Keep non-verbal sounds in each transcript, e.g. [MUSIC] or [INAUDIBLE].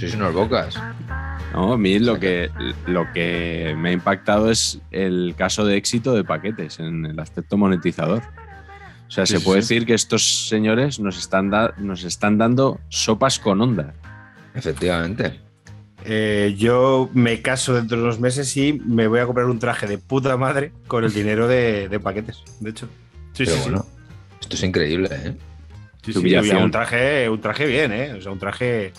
sois unos bocas. No, a mí lo que, lo que me ha impactado es el caso de éxito de paquetes en el aspecto monetizador. O sea, se puede decir que estos señores nos están, nos están dando sopas con onda. Efectivamente. Eh, yo me caso dentro de unos meses y me voy a comprar un traje de puta madre con el dinero de, paquetes, de hecho. Sí, sí, Esto es increíble, ¿eh? Sí, sí, un traje, un traje bien, ¿eh? O sea, un traje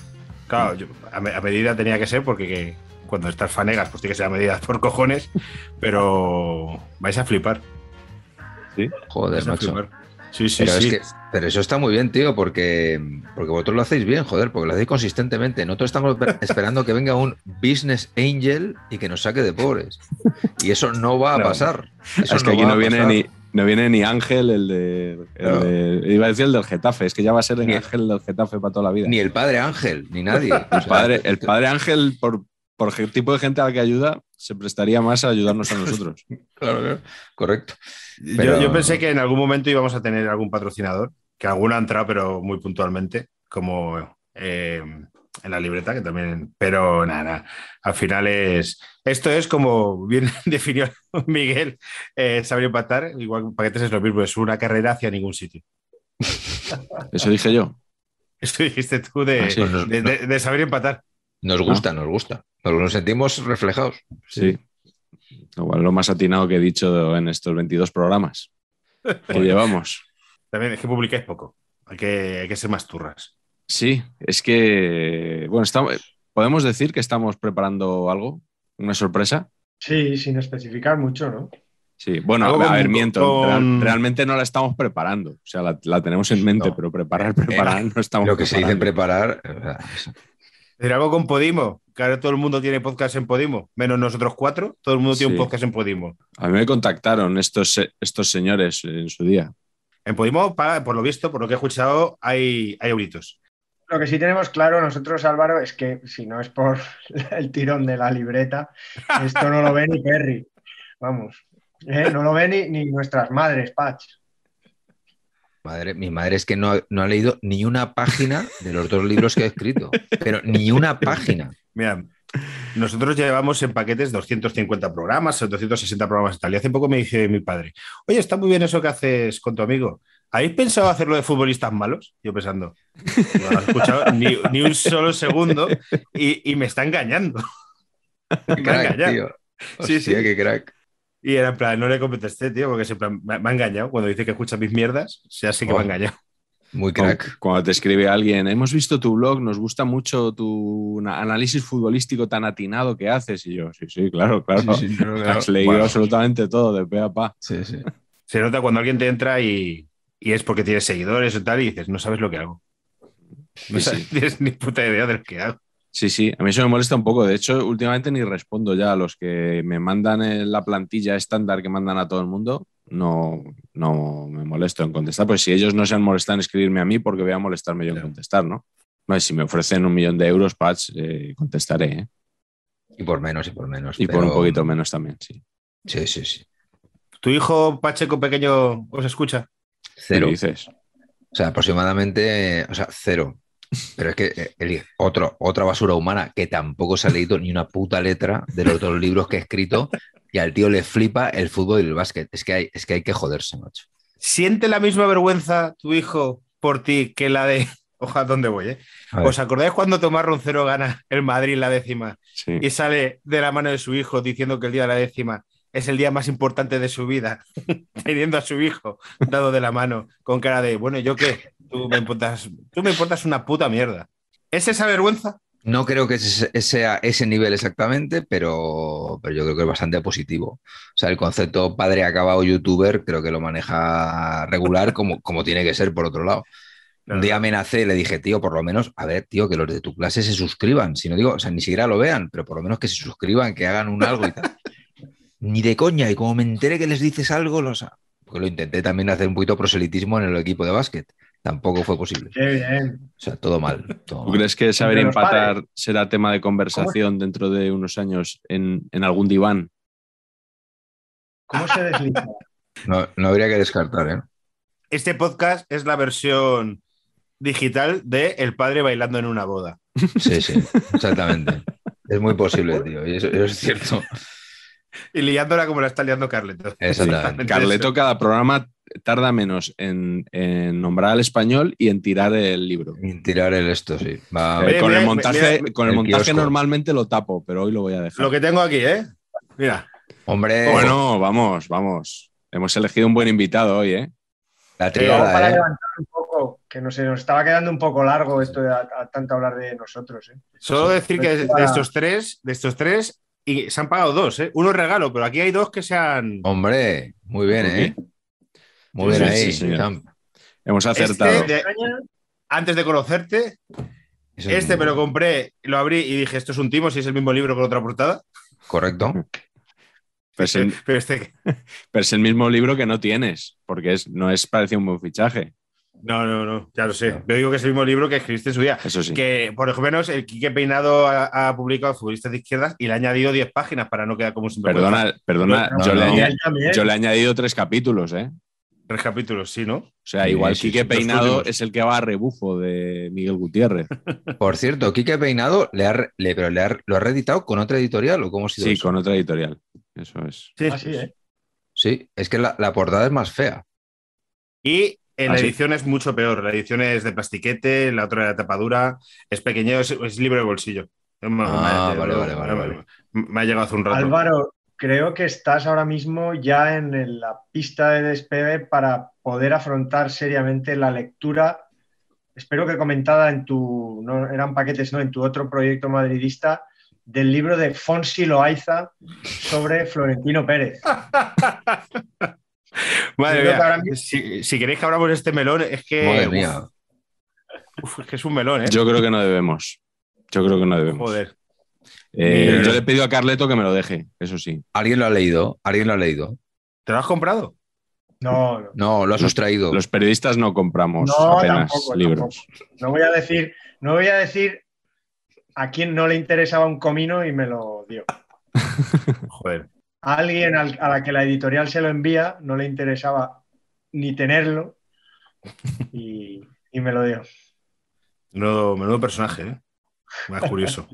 Claro, a, medida tenía que ser porque cuando estás fanegas, pues tiene que ser a medida por cojones, pero vais a flipar. Sí, joder, macho. Sí, sí, pero, sí. pero eso está muy bien, tío, porque, porque vosotros lo hacéis bien, joder, porque lo hacéis consistentemente. Nosotros estamos [LAUGHS] esperando que venga un business angel y que nos saque de pobres. Y eso no va a pasar. es que aquí no viene ni, no viene ni Ángel, el de, Iba a decir el del Getafe, es que ya va a ser el Ángel del Getafe para toda la vida. Ni el padre Ángel, ni nadie. [LAUGHS] el, padre, Ángel, por, por el tipo de gente a la que ayuda, se prestaría más a ayudarnos a nosotros. [LAUGHS] claro, claro, correcto. Yo, pensé que en algún momento íbamos a tener algún patrocinador, que alguna ha entrado, pero muy puntualmente, como. Eh, en la libreta, que también, pero nada, al final es, esto es como bien [LAUGHS] definió Miguel, eh, saber empatar, igual paquetes es lo mismo, es una carrera hacia ningún sitio. [LAUGHS] Eso dije yo. Eso dijiste tú de, ah, saber empatar. Nos gusta, nos gusta, nos, nos sentimos reflejados. Sí. Igual lo más atinado que he dicho en estos 22 programas lo [LAUGHS] llevamos. También es que publicáis poco, hay que, hay que ser más turras. Sí, es que, bueno, podemos decir que estamos preparando algo, una sorpresa. Sí, sin especificar mucho, ¿no? Sí, bueno, a, ver, miento. realmente no la estamos preparando. O sea, la, tenemos en mente, pero preparar, preparar, eh, no estamos. Lo que se dice preparar. de eh, algo con Podimo, que ahora todo el mundo tiene podcast en Podimo, menos nosotros cuatro, todo el mundo tiene un podcast en Podimo. A mí me contactaron estos, eh, estos señores en su día. En Podimo, por lo visto, por lo que he escuchado, hay, hay lo que sí tenemos claro nosotros, Álvaro, es que si no es por [LAUGHS] el tirón de la libreta, esto no lo ve ni Perry. Vamos, ¿eh? no lo ve ni, nuestras madres, Patch. Madre, mi madre es que no, ha leído ni una página de los dos libros que ha escrito, pero ni una página. Mira, nosotros llevamos en paquetes 250 programas, 260 programas y tal. Y hace poco me dice mi padre, oye, está muy bien eso que haces con tu amigo. ¿Habéis pensado hacerlo de futbolistas malos? Yo pensando, no he escuchado ni, un solo segundo y, me está engañando. [LAUGHS] engañado. tío. sí, sí. qué crack. Y era en plan, no le este, tío, porque siempre me, ha engañado. Cuando dice que escucha mis mierdas, ya sé que me ha oh. engañado. Muy crack. Cuando te escribe alguien, hemos visto tu blog, nos gusta mucho tu análisis futbolístico tan atinado que haces. Y yo, sí, sí, claro, claro. Has leído absolutamente todo, de pe a pa. Sí, sí. Se nota cuando alguien te entra y, y es porque tienes seguidores o tal, y dices, no sabes lo que hago. No [LAUGHS] sí, tienes ni puta idea de lo que hago. Sí, sí, a mí eso me molesta un poco. De hecho, últimamente ni respondo ya a los que me mandan en eh, la plantilla estándar que mandan a todo el mundo. No, no me molesto en contestar, pues si ellos no se han molestado en escribirme a mí, porque voy a molestarme yo en contestar, ¿no? si me ofrecen un millón de euros, Patch, eh, contestaré. ¿eh? Y por menos, y por menos. Y por un poquito menos también, sí. Sí, sí, sí. ¿Tu hijo Pacheco pequeño os escucha? Cero. O sea, aproximadamente, o sea, cero. Pero es que eh, otro, otra basura humana que tampoco se ha leído ni una puta letra de los otros libros que he escrito y al tío le flipa el fútbol y el básquet. Es que hay, es que, hay que joderse, macho. ¿Siente la misma vergüenza tu hijo por ti que la de... [LAUGHS] Ojalá, ¿dónde voy? Eh? ¿Os acordáis cuando Tomás Roncero gana el Madrid la décima? Sí. Y sale de la mano de su hijo diciendo que el día de la décima es el día más importante de su vida, [LAUGHS] teniendo a su hijo dado de la mano con cara de, bueno, ¿yo qué? Tú me importas, tú me importas una puta mierda. ¿Es esa vergüenza? No creo que sea ese nivel exactamente, pero, pero yo creo que es bastante positivo. O sea, el concepto padre acabado youtuber creo que lo maneja regular como, como tiene que ser por otro lado. Un día amenacé, le dije, tío, por lo menos, a ver, tío, que los de tu clase se suscriban. Si no digo, o sea, ni siquiera lo vean, pero por lo menos que se suscriban, que hagan un algo y tal. [LAUGHS] ni de coña. Y como me enteré que les dices algo, los... porque lo intenté también hacer un poquito proselitismo en el equipo de básquet. Tampoco fue posible. O sea, todo mal. ¿Tú crees que saber empatar será tema de conversación dentro de unos años en, algún diván? ¿Cómo se desliza? No, habría que descartar, ¿eh? Este podcast es la versión digital de El padre bailando en una boda. Sí, sí, exactamente. es muy posible, tío. Y eso es cierto. [LAUGHS] y liándola como la está liando Carleto. [LAUGHS] Carleto cada programa tarda menos en, nombrar al español y en tirar el libro. En tirar el esto, sí. Eh, con, el montaje, normalmente lo tapo, pero hoy lo voy a dejar. Lo que tengo aquí, ¿eh? Mira. Hombre. Bueno, vamos, vamos. Hemos elegido un buen invitado hoy, ¿eh? La para eh, ¿eh? levantar un poco, que nos, estaba quedando un poco largo esto de tanto hablar de nosotros. Solo decir que de estos tres, de estos tres, y se han pagado dos, ¿eh? uno Uno regalo, pero aquí hay dos que se han. Hombre, muy bien, ¿eh? Muy bien ahí. Hemos este acertado. antes de conocerte, este me lo compré, lo abrí y dije, esto es un timo, si es el mismo libro con otra portada. Correcto. Pero es, el, [LAUGHS] este [LAUGHS] pero es el mismo libro que no tienes, porque es, no es parece un buen fichaje. No, no, no, ya lo sé. Yo digo que es el mismo libro que escribiste en su día. Eso sí. Que por lo menos el Quique Peinado ha, publicado Futbolistas de Izquierdas y le ha añadido 10 páginas para no quedar como siempre. Perdona, perdona, yo, le he, añadido tres capítulos, ¿eh? Tres capítulos, sí, ¿no? O sea, igual sí, Quique Peinado es el que va a rebufo de Miguel Gutiérrez. [LAUGHS] Por cierto, Quique Peinado le le, pero lo ha reeditado con otra editorial o cómo ha sido Sí, con otra editorial. Eso es. Sí, es que la, la portada es más fea. Y en la ¿Ah, edición es mucho peor. La edición es de plastiquete, la otra de tapadura. Es pequeño, es, libre libro de bolsillo. Ah, vale, vale, vale, Me ha llegado hace un rato. Álvaro, creo que estás ahora mismo ya en la pista de despegue para poder afrontar seriamente la lectura. Espero que comentada en tu, no eran paquetes, no, en tu otro proyecto madridista, del libro de Fonsi Loaiza sobre Florentino Pérez. [LAUGHS] [LAUGHS] Si, queréis que abramos este melón, es que. es un melón, ¿eh? Yo creo que no debemos. Yo creo que no debemos. Joder. Eh, yo le he pedido a Carleto que me lo deje, eso sí. ¿Alguien lo ha leído? ¿Alguien lo ha leído? ¿Te lo has comprado? No, no. lo has sustraído. Los periodistas no compramos libros. No voy a decir, no voy a decir a quien no le interesaba un comino y me lo dio. [LAUGHS] Joder alguien a la que la editorial se lo envía no le interesaba ni tenerlo [LAUGHS] y, me lo dio. Menudo, personaje, ¿eh? Más curioso.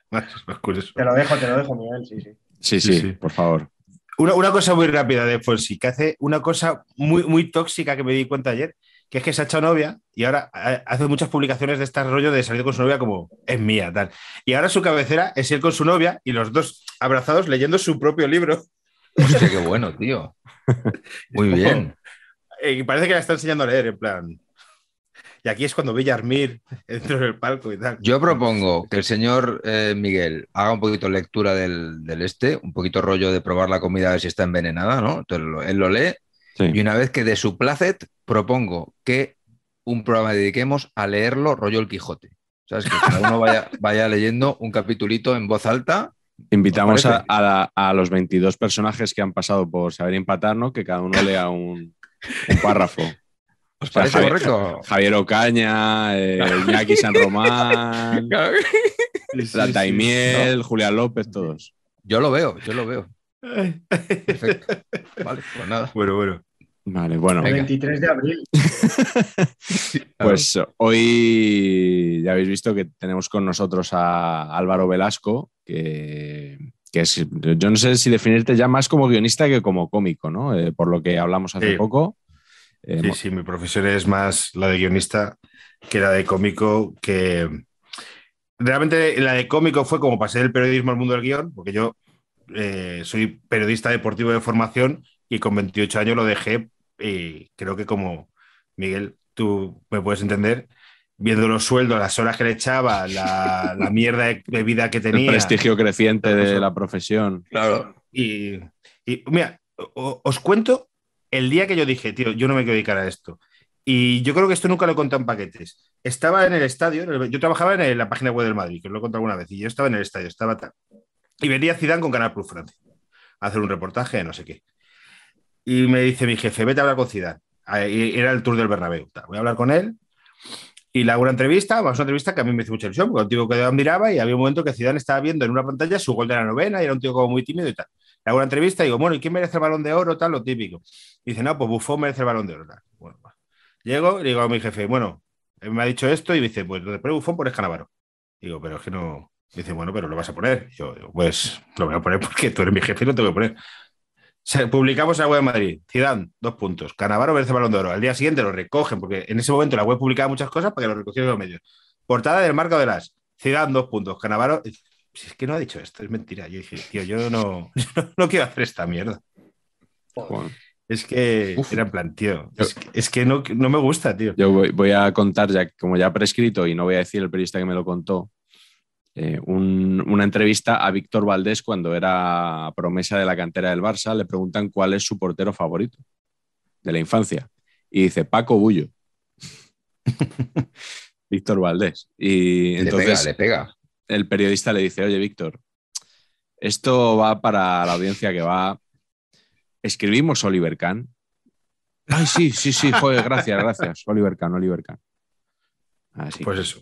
[LAUGHS] curioso. Te lo dejo, te lo dejo, Miguel, sí, sí. Sí, sí, por favor. Una, cosa muy rápida de Fonsi, que hace una cosa muy, muy tóxica que me di cuenta ayer, que es que se ha hecho novia y ahora hace muchas publicaciones de este rollo de salir con su novia como es mía, tal. Y ahora su cabecera es él con su novia y los dos abrazados leyendo su propio libro. [LAUGHS] Hostia, qué bueno, tío. Muy bien. Eh, y parece que la está enseñando a leer, en plan. Y aquí es cuando ve Yarmir dentro [LAUGHS] del palco y tal. Yo propongo que el señor eh, Miguel haga un poquito lectura del, del, este, un poquito rollo de probar la comida a ver si está envenenada, ¿no? Entonces él lo lee y una vez que de su placet, propongo que un programa dediquemos a leerlo rollo el Quijote. ¿Sabes? Que cada uno vaya, [LAUGHS] leyendo un capitulito en voz alta. Invitamos a, los 22 personajes que han pasado por saber empatar, Que cada uno lea un, párrafo. [LAUGHS] ¿Os parece correcto? Javier Ocaña, eh, San Román, Plata y Miel, Julián López, todos. Yo lo veo, yo lo veo. Perfecto. Vale, pues nada. Bueno, bueno. Vale, bueno. El 23 de abril. [LAUGHS] pues hoy ya habéis visto que tenemos con nosotros a Álvaro Velasco, que, es, yo no sé si definirte ya más como guionista que como cómico, ¿no? Eh, por lo que hablamos hace poco. Eh, sí, sí, mi profesión es más la de guionista que la de cómico, que realmente la de cómico fue como pasé del periodismo al mundo del guión, porque yo eh, soy periodista deportivo de formación y con 28 años lo dejé y creo que como Miguel, tú me puedes entender, viendo los sueldos, las horas que le echaba, la, mierda de vida que [LAUGHS] tenía. El prestigio creciente de la profesión. Claro. Y, mira, os cuento el día que yo dije, tío, yo no me quiero dedicar a esto. Y yo creo que esto nunca lo he contado en paquetes. Estaba en el estadio, yo trabajaba en la página web del Madrid, que os lo he contado alguna vez, y yo estaba en el estadio, estaba tan... Y venía Zidane con Canal Plus Francia a hacer un reportaje, no sé qué. Y me dice mi jefe, vete a hablar con Zidane. Era el tour del Bernabéu. Voy a hablar con él. Y le hago una entrevista, vamos, una entrevista que a mí me hizo mucha ilusión, porque el tío que miraba y había un momento que Zidane estaba viendo en una pantalla su gol de la novena y era un tío como muy tímido y tal. Le hago una entrevista y digo, bueno, ¿y quién merece el balón de oro? Tal, lo típico. Y dice, no, pues Buffon merece el balón de oro. Llego y digo a mi jefe, bueno, me ha dicho esto y me dice, pues después pre Buffon pones Canavaro. Digo, pero es que no... dice, bueno, pero lo vas a poner. yo, digo, pues lo voy a poner porque tú eres mi jefe y lo tengo que poner. Se, publicamos en la web de Madrid, Zidane, dos puntos. Canavaro merece balón de oro. Al día siguiente lo recogen, porque en ese momento la web publicaba muchas cosas para que lo recogieran los medios. Portada del marco de las. Zidane, dos puntos. Canavaro. Eh, si es que no ha dicho esto, es mentira. Yo dije, tío, yo no, [LAUGHS] no quiero hacer esta mierda. Es que era en plan, Es que, no, me gusta, tío. Yo voy, a contar, ya como ya prescrito, y no voy a decir el periodista que me lo contó, eh, una entrevista a Víctor Valdés cuando era promesa de la cantera del Barça, le preguntan cuál es su portero favorito de la infancia. Y dice, Paco Bullo. [LAUGHS] Víctor Valdés. Y entonces pega. el periodista le dice, oye, Víctor, esto va para la audiencia que va. ¿Escribimos Oliver Kahn? Ay, sí, sí, sí, joder, gracias, gracias. Oliver Kahn, Oliver Kahn. Pues eso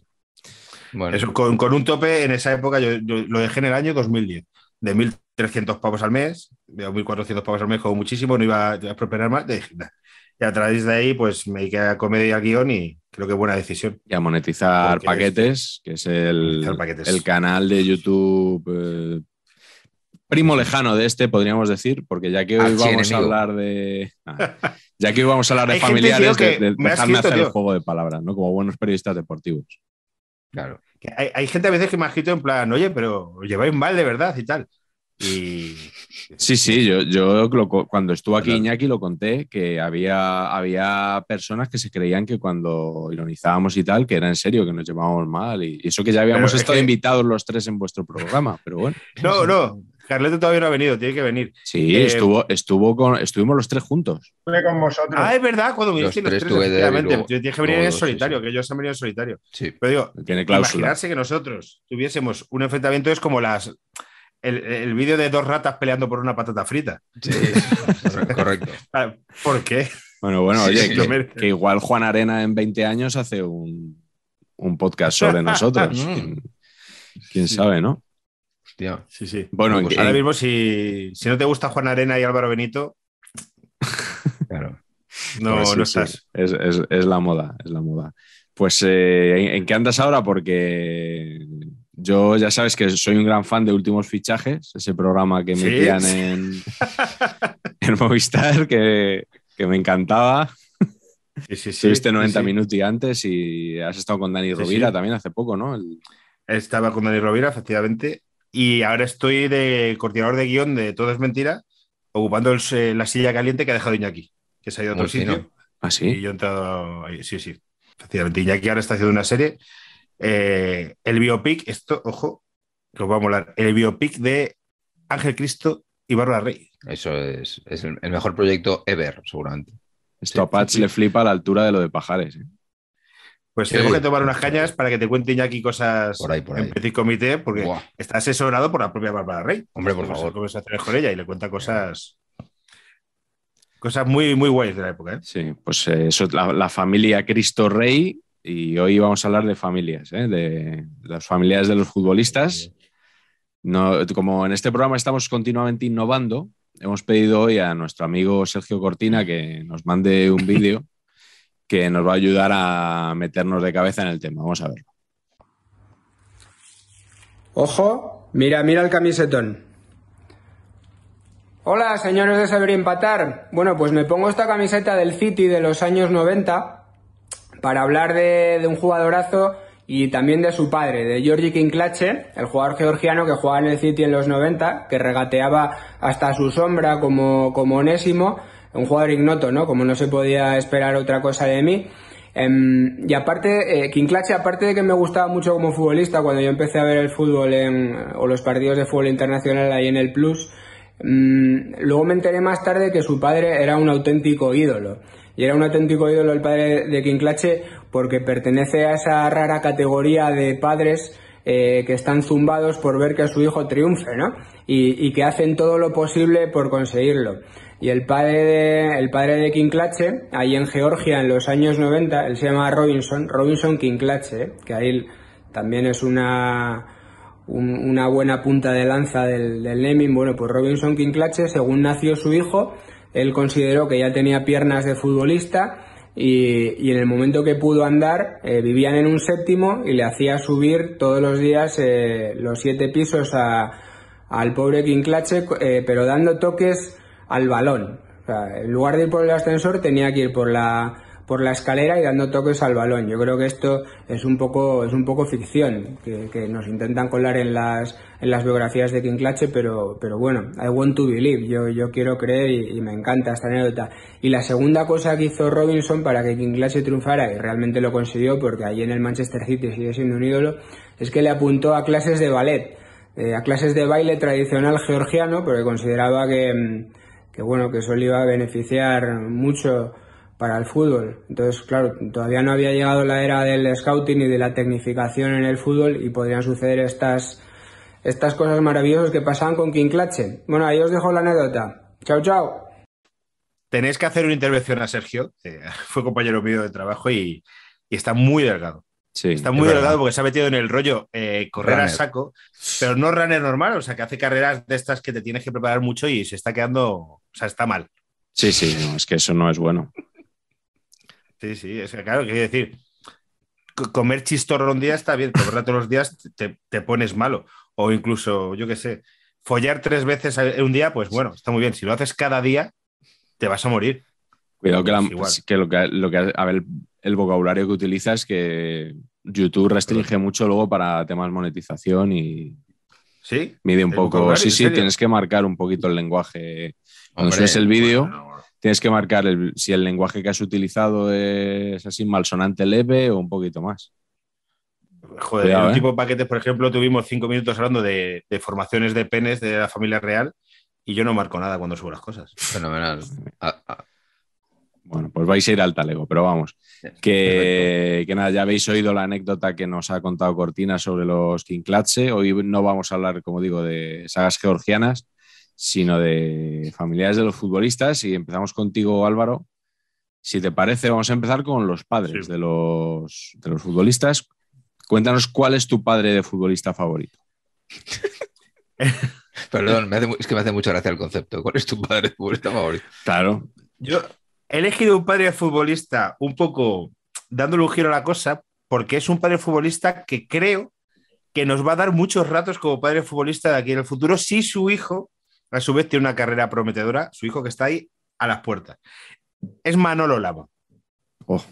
con, un tope en esa época, yo, lo dejé en el año 2010, de 1.300 pavos al mes, de 1.400 pavos al mes, como muchísimo, no iba, a prosperar más. y a través de ahí, pues me quedé a comedia y al guión y creo que buena decisión. Y a monetizar paquetes, que es el, el, canal de YouTube. Eh, primo lejano de este, podríamos decir, porque ya que hoy vamos a hablar de. [LAUGHS] ya que hoy vamos a hablar de familiares, hacer el juego de palabras, ¿no? Como buenos periodistas deportivos. Claro. hay, gente a veces que me ha escrito en plan, oye, pero lleváis mal de verdad y tal. Y... Sí, sí, yo, yo cuando estuve aquí Iñaki lo conté, que había, había personas que se creían que cuando ironizábamos y tal, que era en serio, que nos llevábamos mal. Y, eso que ya habíamos estado invitados los tres en vuestro programa, pero bueno. No, no, Carleto todavía no ha venido, tiene que venir. Sí, eh, estuvo, estuvo con, estuvimos los tres juntos. Estuve Con vosotros. Ah, es verdad, cuando viniste los, tres, que venir en solitario, que ellos han venido en solitario. Sí, Pero digo, tiene imaginarse que nosotros tuviésemos un enfrentamiento es como las el, vídeo de dos ratas peleando por una patata frita. Sí, correcto. [LAUGHS] Ah, ¿Por qué? Bueno, bueno, oye, que, igual Juan Arena en 20 años hace un, podcast sobre nosotros. [LAUGHS] Mm. quién sabe, no? Sí, sí. Bueno, pues ahora mismo, si, no te gusta Juan Arena y Álvaro Benito. [LAUGHS] Claro. no, pues estás. Es, la moda, es la moda. Pues, eh, ¿en qué andas ahora? Porque yo ya sabes que soy un gran fan de Últimos Fichajes, ese programa que metían en, [LAUGHS] Movistar, que, me encantaba. Sí, Tuviste 90 minutos y antes y has estado con Dani Rovira también hace poco, ¿no? Estaba con Dani Rovira, efectivamente y ahora estoy de coordinador de guión de Todo es Mentira, ocupando eh, la silla caliente que ha dejado Iñaki, que se ha ido a otro sitio. ¿Ah, sí? Y yo he entrado ahí. Sí, sí. Iñaki ahora está haciendo una serie. Eh, el biopic, esto, ojo, que os va a molar. El biopic de Ángel Cristo y Bárbara Rey. Eso es, es el, mejor proyecto ever, seguramente. a Topach le flipa a la altura de lo de Pajares. ¿eh? Pues tengo que tomar unas cañas para que te cuente aquí cosas por ahí, por en Petit Comité, porque está asesorado por la propia Bárbara Rey. Hombre, por favor. Conversaciones con ella y le cuenta cosas cosas muy, muy guays de la época. ¿eh? Sí, pues eh, la, familia Cristo Rey, y hoy vamos a hablar de familias, ¿eh? de las familias de los futbolistas. como en este programa estamos continuamente innovando, hemos pedido hoy a nuestro amigo Sergio Cortina que nos mande un [LAUGHS] vídeo que nos va a ayudar a meternos de cabeza en el tema. Vamos a verlo. Ojo, mira, mira el camisetón. Hola, señores de Saber Empatar. Bueno, pues me pongo esta camiseta del City de los años 90 para hablar de, un jugadorazo y también de su padre, de Georgi Kinklache, el jugador georgiano que jugaba en el City en los 90, que regateaba hasta su sombra como, como onésimo un jugador ignoto, ¿no? Como no se podía esperar otra cosa de mí. Em, y aparte, eh, aparte de que me gustaba mucho como futbolista, cuando yo empecé a ver el fútbol en, o los partidos de fútbol internacional ahí en el Plus, mm, luego me enteré más tarde que su padre era un auténtico ídolo. Y era un auténtico ídolo el padre de Kinclache porque pertenece a esa rara categoría de padres eh, que están zumbados por ver que su hijo triunfe, ¿no? y que hacen todo lo posible por conseguirlo. Y el padre de, el padre de ahí en Georgia en los años 90, él se llama Robinson, Robinson Clatch que ahí también es una, una buena punta de lanza del, del naming. Bueno, pues Robinson Clatch según nació su hijo, él consideró que ya tenía piernas de futbolista y, en el momento que pudo andar, eh, vivían en un séptimo y le hacía subir todos los días eh, los siete pisos al pobre King eh, pero dando toques al balón. en lugar de ir por el ascensor tenía que ir por la por la escalera y dando toques al balón. Yo creo que esto es un poco, es un poco ficción, que, nos intentan colar en las, en las biografías de King pero, pero bueno, I want to believe, yo, yo quiero creer y, me encanta esta anécdota. Y la segunda cosa que hizo Robinson para que Kinclache triunfara, y realmente lo consiguió porque allí en el Manchester City sigue siendo un ídolo, es que le apuntó a clases de ballet, eh, a clases de baile tradicional georgiano, porque consideraba que mm, que bueno, que eso le iba a beneficiar mucho para el fútbol. Entonces, claro, todavía no había llegado la era del scouting y de la tecnificación en el fútbol y podrían suceder estas, estas cosas maravillosas que pasaban con Kinclache. Bueno, ahí os dejo la anécdota. Chao, chao. Tenéis que hacer una intervención a Sergio, [LAUGHS] fue compañero mío de trabajo y, está muy delgado. Sí, está muy delgado porque se ha metido en el rollo eh, correr a saco, pero no runner normal, o sea que hace carreras de estas que te tienes que preparar mucho y se está quedando o sea, está mal. Sí, sí, es que eso no es bueno. sí, sí, es que claro, quiero decir, comer chistorro un día está bien, pero todos los días te, pones malo. O incluso, yo qué sé, follar tres veces un día, pues bueno, está muy bien. Si lo haces cada día, te vas a morir. Cuidado que, lo que, a ver, el vocabulario que utilizas que YouTube restringe mucho luego para temas monetización y ¿Sí? mide un poco. Sí, sí, tienes que marcar un poquito el lenguaje cuando subes el vídeo, tienes que marcar si el lenguaje que has utilizado es así malsonante leve o un poquito más. Joder, en el ¿eh? tipo de paquetes, por ejemplo, tuvimos cinco minutos hablando de, formaciones de penes de la familia real y yo no marco nada cuando subo las cosas. Fenomenal. Ah, ah. Bueno, pues vais a ir al talego, pero vamos. Que, nada, ya habéis oído la anécdota que nos ha contado Cortina sobre los Kinklatse. Hoy no vamos a hablar, como digo, de sagas georgianas, sino de familiares de los futbolistas. Y empezamos contigo, Álvaro. Si te parece, vamos a empezar con los padres de, los, de los futbolistas. Cuéntanos cuál es tu padre de futbolista favorito. [LAUGHS] Perdón, es que me hace mucha gracia el concepto. ¿Cuál es tu padre de futbolista favorito? Claro. Yo he elegido un padre de futbolista un poco dándole un giro a la cosa, porque es un padre futbolista que creo que nos va a dar muchos ratos como padre futbolista de aquí en el futuro si su hijo a su vez, tiene una carrera prometedora, su hijo que está ahí a las puertas. Es Manolo Lama. Oh,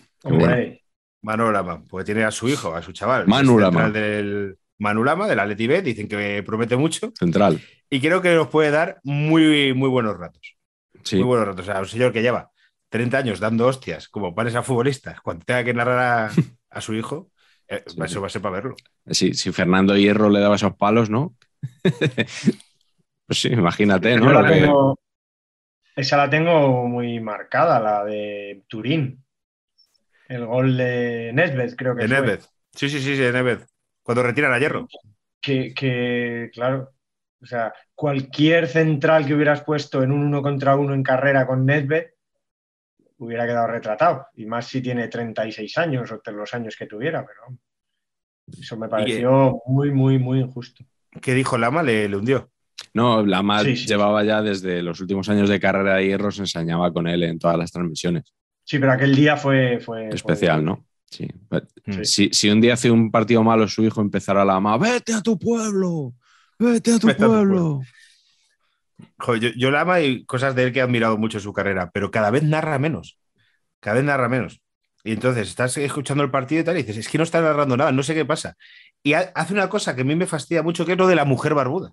Manolo Lama, porque tiene a su hijo, a su chaval. Manu Lama. Del, Manu Lama, del Atleti B, dicen que promete mucho. Central. Y creo que nos puede dar muy, muy buenos ratos. Muy buenos ratos. O un señor que lleva 30 años dando hostias como pares a futbolistas, cuando tenga que narrar a, su hijo, eh, [LAUGHS] eso va a ser para verlo. si Fernando Hierro le daba esos palos, ¿no? Pues sí, imagínate, ¿no? esa la tengo muy marcada, la de Turín. El gol de Nesbeth, creo que. De Sí, sí, sí, sí, Cuando retiran a Hierro. Que, claro, o sea, cualquier central que hubieras puesto en un uno contra uno en carrera con Nesbeth hubiera quedado retratado. Y más si tiene 36 años o los años que tuviera, pero eso me pareció muy, muy, muy injusto. ¿Qué dijo Lama? le hundió. No, la más llevaba ya desde los últimos años de carrera de se ensañaba con él en todas las transmisiones. Sí, pero aquel día fue... Especial, ¿no? Sí. Si, un día hace un partido malo su hijo empezará la ama, vete a tu pueblo, vete a tu pueblo. Joder, yo, la ama y cosas de él que he admirado mucho en su carrera, pero cada vez narra menos. Cada vez narra menos. Y entonces estás escuchando el partido y tal, y dices, es que no está narrando nada, no sé qué pasa. Y hace una cosa que a mí me fastidia mucho, que es lo de la mujer barbuda.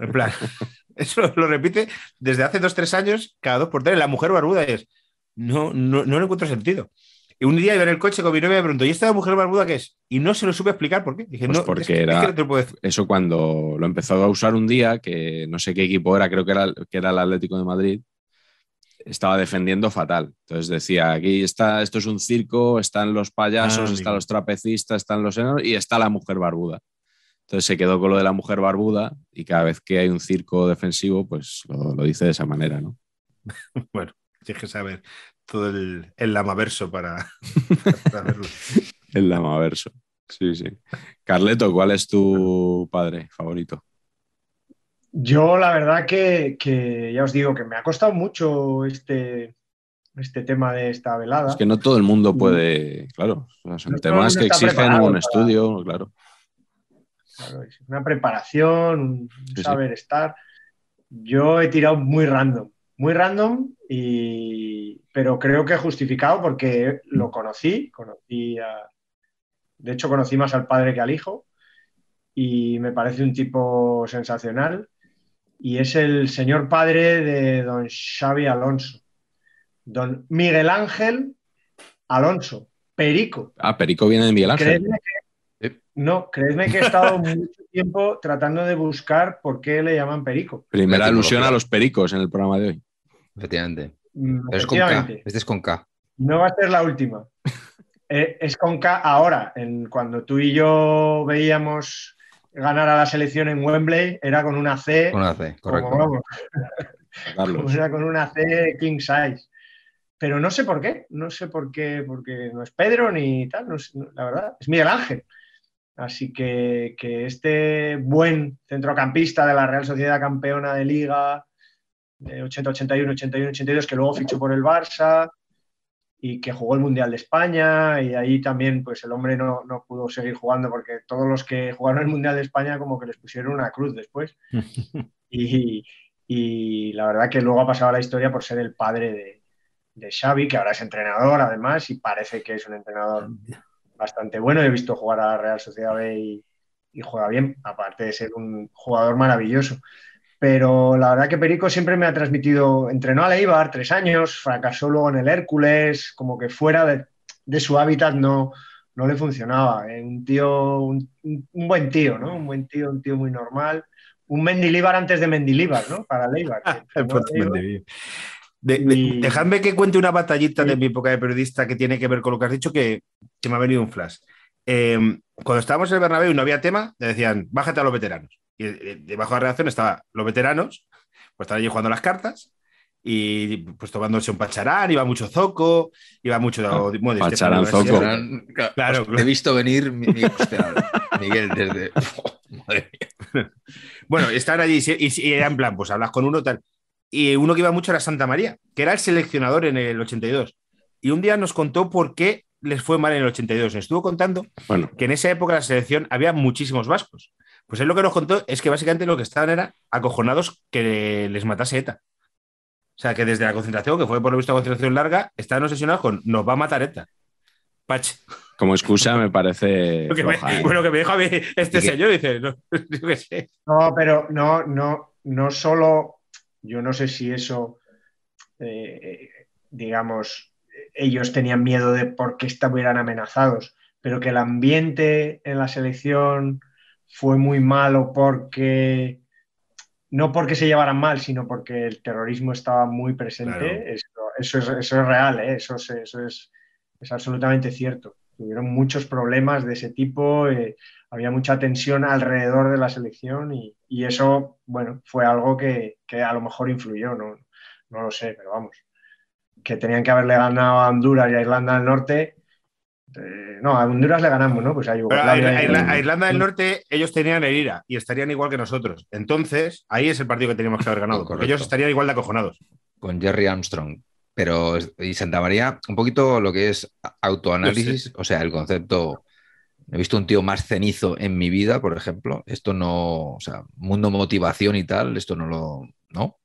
En plan, [LAUGHS] eso lo repite desde hace dos, tres años, cada dos por tres. La mujer barbuda es, no, no, no le encuentro sentido. Y un día iba en el coche con mi novia y me preguntó, ¿y esta mujer barbuda qué es? Y no se lo supe explicar por qué. Dije, pues no, porque era eso cuando lo empezó a usar un día, que no sé qué equipo era, creo que era, que era el Atlético de Madrid, estaba defendiendo fatal. Entonces decía, aquí está, esto es un circo, están los payasos, ah, están los trapecistas, están los enanos y está la mujer barbuda. Entonces se quedó con lo de la mujer barbuda y cada vez que hay un circo defensivo, pues lo, dice de esa manera, ¿no? [LAUGHS] bueno, tienes que saber todo el, el lamaverso para, [LAUGHS] para verlo. el lamaverso, sí, sí. Carleto, ¿cuál es tu padre favorito? Yo la verdad que, que, ya os digo que me ha costado mucho este, este tema de esta velada. Es que no todo el mundo puede, mm. claro, son temas que exigen un estudio, claro una preparación, un saber estar. Yo he tirado muy random, muy random, y, pero creo que justificado porque lo conocí, conocí de hecho conocí más al padre que al hijo y me parece un tipo sensacional y es el señor padre de don Xavi Alonso, don Miguel Ángel Alonso, Perico. Ah, Perico viene de Miguel Ángel. No, creedme que he estado [LAUGHS] mucho tiempo tratando de buscar por qué le llaman perico. Primera alusión a los pericos en el programa de hoy. Mm, efectivamente. Este es con K. No va a ser la última. [LAUGHS] Eh, es con K ahora. cuando tú y yo veíamos ganar a la selección en Wembley, era con una C. Con una C, correcto. [LAUGHS] era con una C King Size. Pero no sé por qué. No sé por qué, porque no es Pedro ni tal. la verdad, es Miguel Ángel. Así que, este buen centrocampista de la Real Sociedad campeona de Liga, de 80-81, 81-82, que luego fichó por el Barça y que jugó el Mundial de España y ahí también pues el hombre no, pudo seguir jugando porque todos los que jugaron el Mundial de España como que les pusieron una cruz después. [LAUGHS] Y, la verdad que luego ha pasado la historia por ser el padre de, de Xavi, que ahora es entrenador además y parece que es un entrenador bastante bueno. He visto jugar a Real Sociedad B y, juega bien, aparte de ser un jugador maravilloso. Pero la verdad que Perico siempre me ha transmitido, entrenó a Leibar tres años, fracasó luego en el Hércules, como que fuera de, su hábitat no, no le funcionaba. Eh, un tío, un, buen tío, ¿no? Un buen tío, un tío muy normal. Un Mendilíbar antes de Mendilíbar, ¿no? Para Leibar. [LAUGHS] Dejadme que cuente una batallita de mi época de periodista que tiene que ver con lo que has dicho, que, que me ha venido un flash. Em, cuando estábamos en el Bernabéu y no había tema, le decían, bájate a los veteranos. Y eh, eh, debajo de la reacción estaban los veteranos, pues estaban allí jugando las cartas y pues tomándose un pacharán, iba mucho zoco, iba mucho... Ah, pacharán, zoco. Claro, pues, He visto venir [LAUGHS] Miguel, desde... [LAUGHS] [LAUGHS] Bueno, estaban allí y, y, en plan, pues hablas con uno tal y uno que iba mucho era Santa María, que era el seleccionador en el 82. Y un día nos contó por qué les fue mal en el 82. Estuvo contando que en esa época la selección había muchísimos vascos. Pues él lo que nos contó es que básicamente lo que estaban era acojonados que les matase ETA. O sea, que desde la concentración, que fue por lo visto una concentración larga, estaban obsesionados con nos va a matar ETA. Pach. Como excusa me parece. [LAUGHS] ¿eh? Bueno, que me dijo a mí este señor, dice, no, [LAUGHS] No, pero no, no, no solo yo no sé si eso, eh, eh, digamos, ellos tenían miedo de por qué estuvieran amenazados, pero que el ambiente en la selección fue muy malo porque, no porque se llevaran mal, sino porque el terrorismo estaba muy presente. Eso, es, real, ¿eh? eso, es, eso es, absolutamente cierto tuvieron muchos problemas de ese tipo había mucha tensión alrededor de la selección y, eso, bueno, fue algo que, a lo mejor influyó, no, no lo sé, pero vamos, que tenían que haberle ganado a Honduras y a Irlanda del Norte. Eh, no, a Honduras le ganamos, ¿no? Pues a, Irlanda del Norte ellos tenían IRA y estarían igual que nosotros. Entonces, ahí es el partido que teníamos que haber ganado. Ellos estarían igual de acojonados. Con Jerry Armstrong pero y Santa María, un poquito lo que es autoanálisis, o sea, el concepto He visto un tío más cenizo en mi vida, por ejemplo. Esto no, o sea, mundo motivación y tal, esto no lo, ¿no?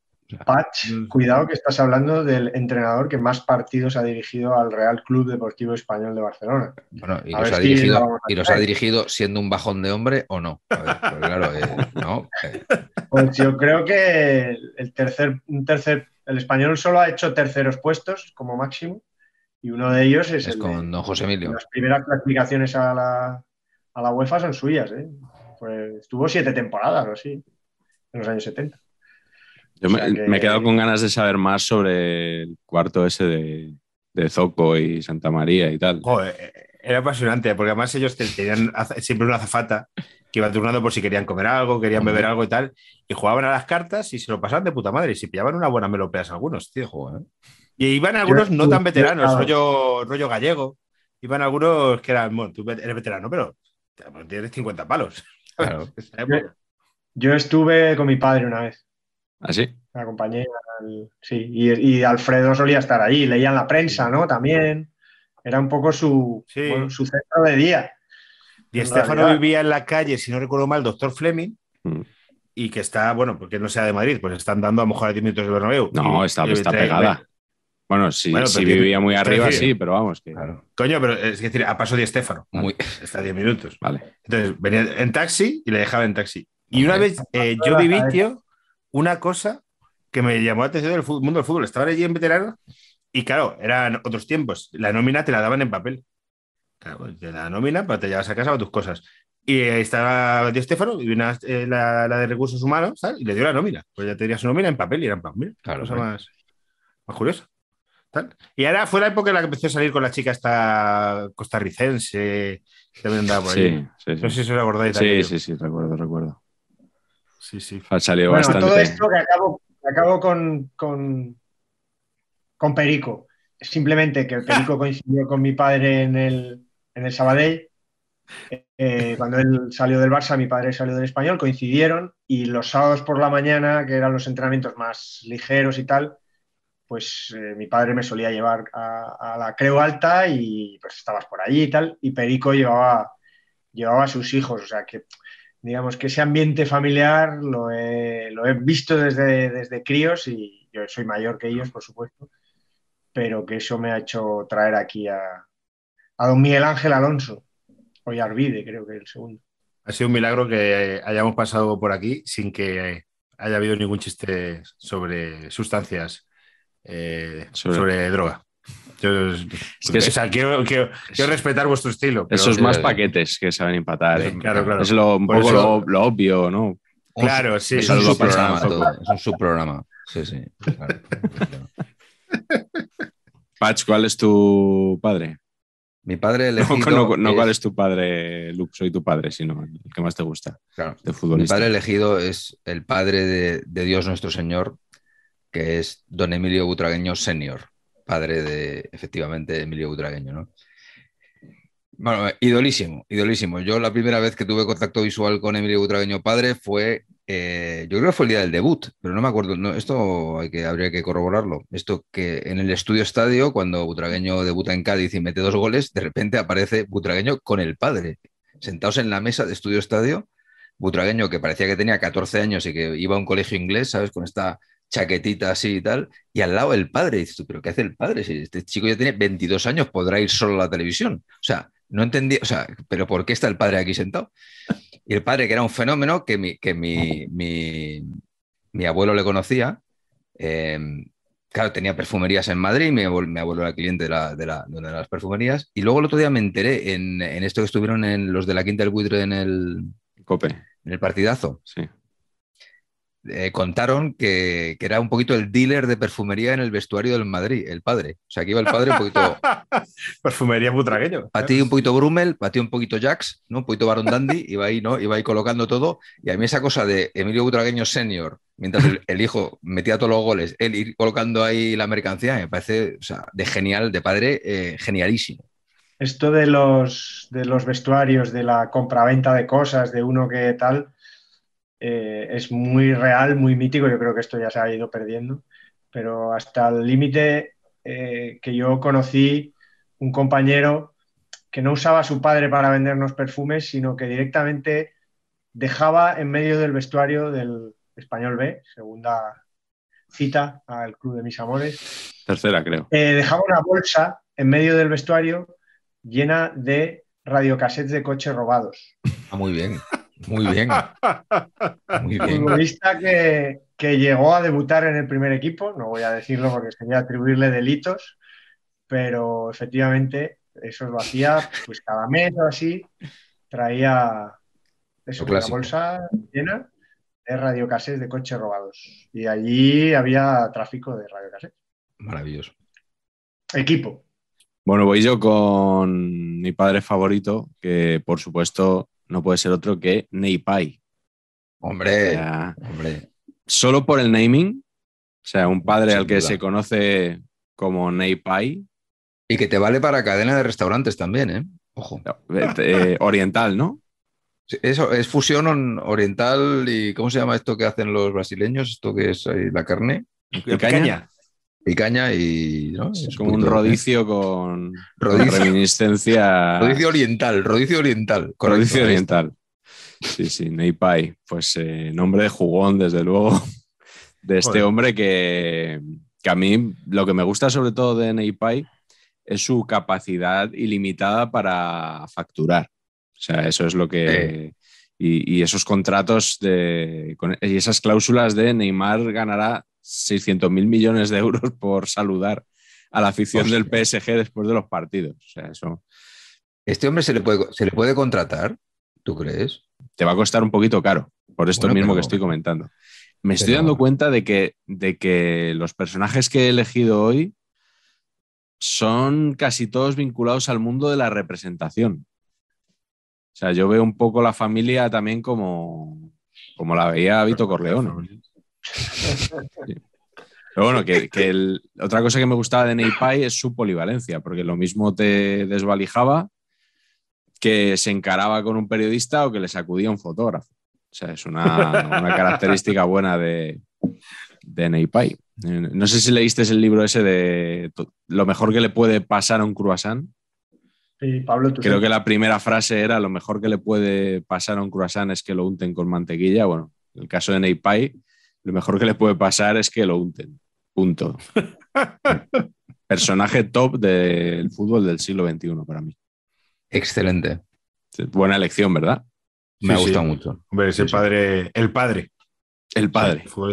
Patch, mm. cuidado que estás hablando del entrenador que más partidos ha dirigido al Real Club Deportivo Español de Barcelona. Bueno, y, los ha, dirigido, siendo un bajón de hombre o no. Pues, eh, pues yo creo que el tercer, tercer, el español solo ha hecho terceros puestos como máximo y uno de ellos es, es con don José Emilio. Las primeras clasificaciones a la, UEFA son suyas. ¿eh? Pues estuvo siete temporadas o así, en los años 70. Yo me, he quedado con ganas de saber más sobre el cuarto ese de, de Zoco y Santa María y tal. Eh, era apasionante, porque además ellos tenían siempre una azafata que iba turnando por si querían comer algo, querían beber algo y tal, y jugaban a las cartas y se lo pasaban de puta madre, y si pillaban una buena melopeas algunos, tío, joder. Y iban algunos no tan veteranos, rollo, rollo gallego. Iban algunos que eran, bueno, tú eres veterano, pero tienes 50 palos. [LAUGHS] Claro. [LAUGHS] Yo estuve con mi padre una vez. ¿Ah, sí? Me acompañé sí, y, Alfredo solía estar allí, leían la prensa, ¿no? También. Era un poco su, su centro de día. Y Estefano vivía en la calle, si no recuerdo mal, doctor Fleming. Mm. y que está, bueno, porque no sea de Madrid, pues están dando a lo mejor a 10 minutos de Bernabéu. No, está, está pegada. Bueno, si, vivía muy arriba, sí, pero vamos. Coño, pero es decir, a paso de Estéfano. Muy... Está a 10 minutos. Vale. Entonces, venía en taxi y le dejaba en taxi. Y una vez eh, yo viví, tío, una cosa que me llamó la atención del mundo del fútbol. Estaba allí en veterano y, claro, eran otros tiempos. La nómina te la daban en papel. Claro, pues, de la nómina, pero pues, te llevas a casa tus cosas. Y ahí estaba Di Estefano y vino eh, la, de recursos humanos y le dio la nómina. Pues ya tenía su nómina en papel y era en cosa más, más curiosa. Y ahora fue la época en la que empecé a salir con la chica esta costarricense que por ahí. No sé si os acordáis. Sí, sí, sí, recuerdo, recuerdo. Sí, sí. Ha ah, salido bueno, Todo esto que acabo, acabo con, con, con, Perico. Simplemente que Perico [LAUGHS] coincidió con mi padre en el, en el Sabadell. Eh, cuando él salió del Barça, mi padre salió del español, coincidieron y los sábados por la mañana, que eran los entrenamientos más ligeros y tal, pues eh, mi padre me solía llevar a, la Creu Alta y pues estabas por allí y tal, y Perico llevaba, llevaba a sus hijos, o sea que digamos que ese ambiente familiar lo he, visto desde, desde críos y yo soy mayor que ellos, por supuesto, pero que eso me ha hecho traer aquí a, a don Miguel Ángel Alonso, o Arvide creo que es el segundo. Ha sido un milagro que hayamos pasado por aquí sin que haya habido ningún chiste sobre sustancias sobre... droga. quiero, respetar vuestro estilo. Esos más paquetes que saben empatar. Es lo, un poco lo, obvio, ¿no? Claro, sí. es, un programa, es un subprograma. Sí, sí. ¿cuál es tu padre? Mi padre [LAUGHS] elegido. No, cuál es tu padre, Luke, soy tu padre, sino el que más te gusta. De futbolista. Mi padre elegido es el padre de Dios nuestro Señor, que es don Emilio Butragueño Senior, padre de, efectivamente, Emilio Butragueño, ¿no? Bueno, idolísimo, idolísimo. Yo la primera vez que tuve contacto visual con Emilio Butragueño padre fue, eh, yo creo que fue el día del debut, pero no me acuerdo, esto hay que, habría que corroborarlo. Esto que en el estudio estadio, cuando Butragueño debuta en Cádiz y mete dos goles, de repente aparece Butragueño con el padre, sentados en la mesa de estudio estadio, Butragueño que parecía que tenía 14 años y que iba a un colegio inglés, ¿sabes? Con esta chaquetita así y tal, y al lado el padre. Y dices tú, ¿pero qué hace el padre? Si este chico ya tiene 22 años, podrá ir solo a la televisión. O sea, no entendía o sea, ¿pero por qué está el padre aquí sentado? Y el padre, que era un fenómeno que mi, que mi, mi, abuelo le conocía, em, claro, tenía perfumerías en Madrid, mi abuelo, era cliente de, de, una de las perfumerías, y luego el otro día me enteré en, esto que estuvieron en los de la Quinta del Buitre en el... Cope. En el partidazo. Sí eh, contaron que, era un poquito el dealer de perfumería en el vestuario del Madrid, el padre. O sea, aquí iba el padre un poquito. [LAUGHS] perfumería Butragueño. Para ti un poquito Brummel, para un poquito Jax, ¿no? Un poquito Baron Dandy, [LAUGHS] iba ahí, ¿no? Iba ahí colocando todo. Y a mí esa cosa de Emilio Butragueño senior, mientras el, hijo metía todos los goles, él ir colocando ahí la mercancía, me parece, o de genial, de padre, eh, genialísimo. Esto de los, de los vestuarios, de la compraventa de cosas, de uno que tal eh, es muy real, muy mítico, yo creo que esto ya se ha ido perdiendo, pero hasta el límite eh, que yo conocí un compañero que no usaba a su padre para vendernos perfumes, sino que directamente dejaba en medio del vestuario del español B, segunda cita al Club de Mis Amores. Tercera, creo. Eh, dejaba una bolsa en medio del vestuario llena de radiocasetes de coches robados. Ah, muy bien. Muy bien. Muy bien. Futbolista que, que llegó a debutar en el primer equipo, no voy a decirlo porque sería atribuirle delitos, pero efectivamente eso lo hacía pues cada mes o así, traía eso, una bolsa llena de radiocases de coches robados. Y allí había tráfico de radiocases. Maravilloso. Equipo. Bueno, voy yo con mi padre favorito, que por supuesto no puede ser otro que Ney Hombre, hombre. Solo por el naming, o sea, un padre al que se conoce como Pai. Y que te vale para cadena de restaurantes también, ¿eh? Ojo. Eh, eh, oriental, ¿no? eso es fusión oriental y ¿cómo se llama esto que hacen los brasileños? Esto que es eh, la carne. Caña picaña y. Es como un rodicio con. reminiscencia. Rodicio oriental, rodicio oriental. rodicio oriental. Sí, sí, Neipai. Pues eh, nombre de jugón, desde luego, [LAUGHS] de este hombre que, a mí lo que me gusta sobre todo de Neipai es su capacidad ilimitada para facturar. O sea, eso es lo que. Y, esos contratos de, y esas cláusulas de Neymar ganará 600 mil millones de euros por saludar a la afición del PSG después de los partidos. ¿Este hombre se le, puede, se le puede contratar? ¿Tú crees? Te va a costar un poquito caro, por esto mismo que estoy comentando. Me estoy dando cuenta de que, de que los personajes que he elegido hoy son casi todos vinculados al mundo de la representación. O sea, yo veo un poco la familia también como, como la veía Vito Corleone bueno, que, otra cosa que me gustaba de Pai es su polivalencia, porque lo mismo te desvalijaba que se encaraba con un periodista o que le sacudía un fotógrafo. O sea, es una, característica buena de, de No sé si leíste el libro ese de lo mejor que le puede pasar a un croissant. Pablo, Creo que la primera frase era lo mejor que le puede pasar a un croissant es que lo unten con mantequilla. Bueno, el caso de Neypay. Lo mejor que le puede pasar es que lo unten. Punto. [LAUGHS] Personaje top del fútbol del siglo XXI para mí. Excelente. Buena elección, ¿verdad? Me gusta ha gustado mucho. Hombre, es el padre, el padre. El padre. El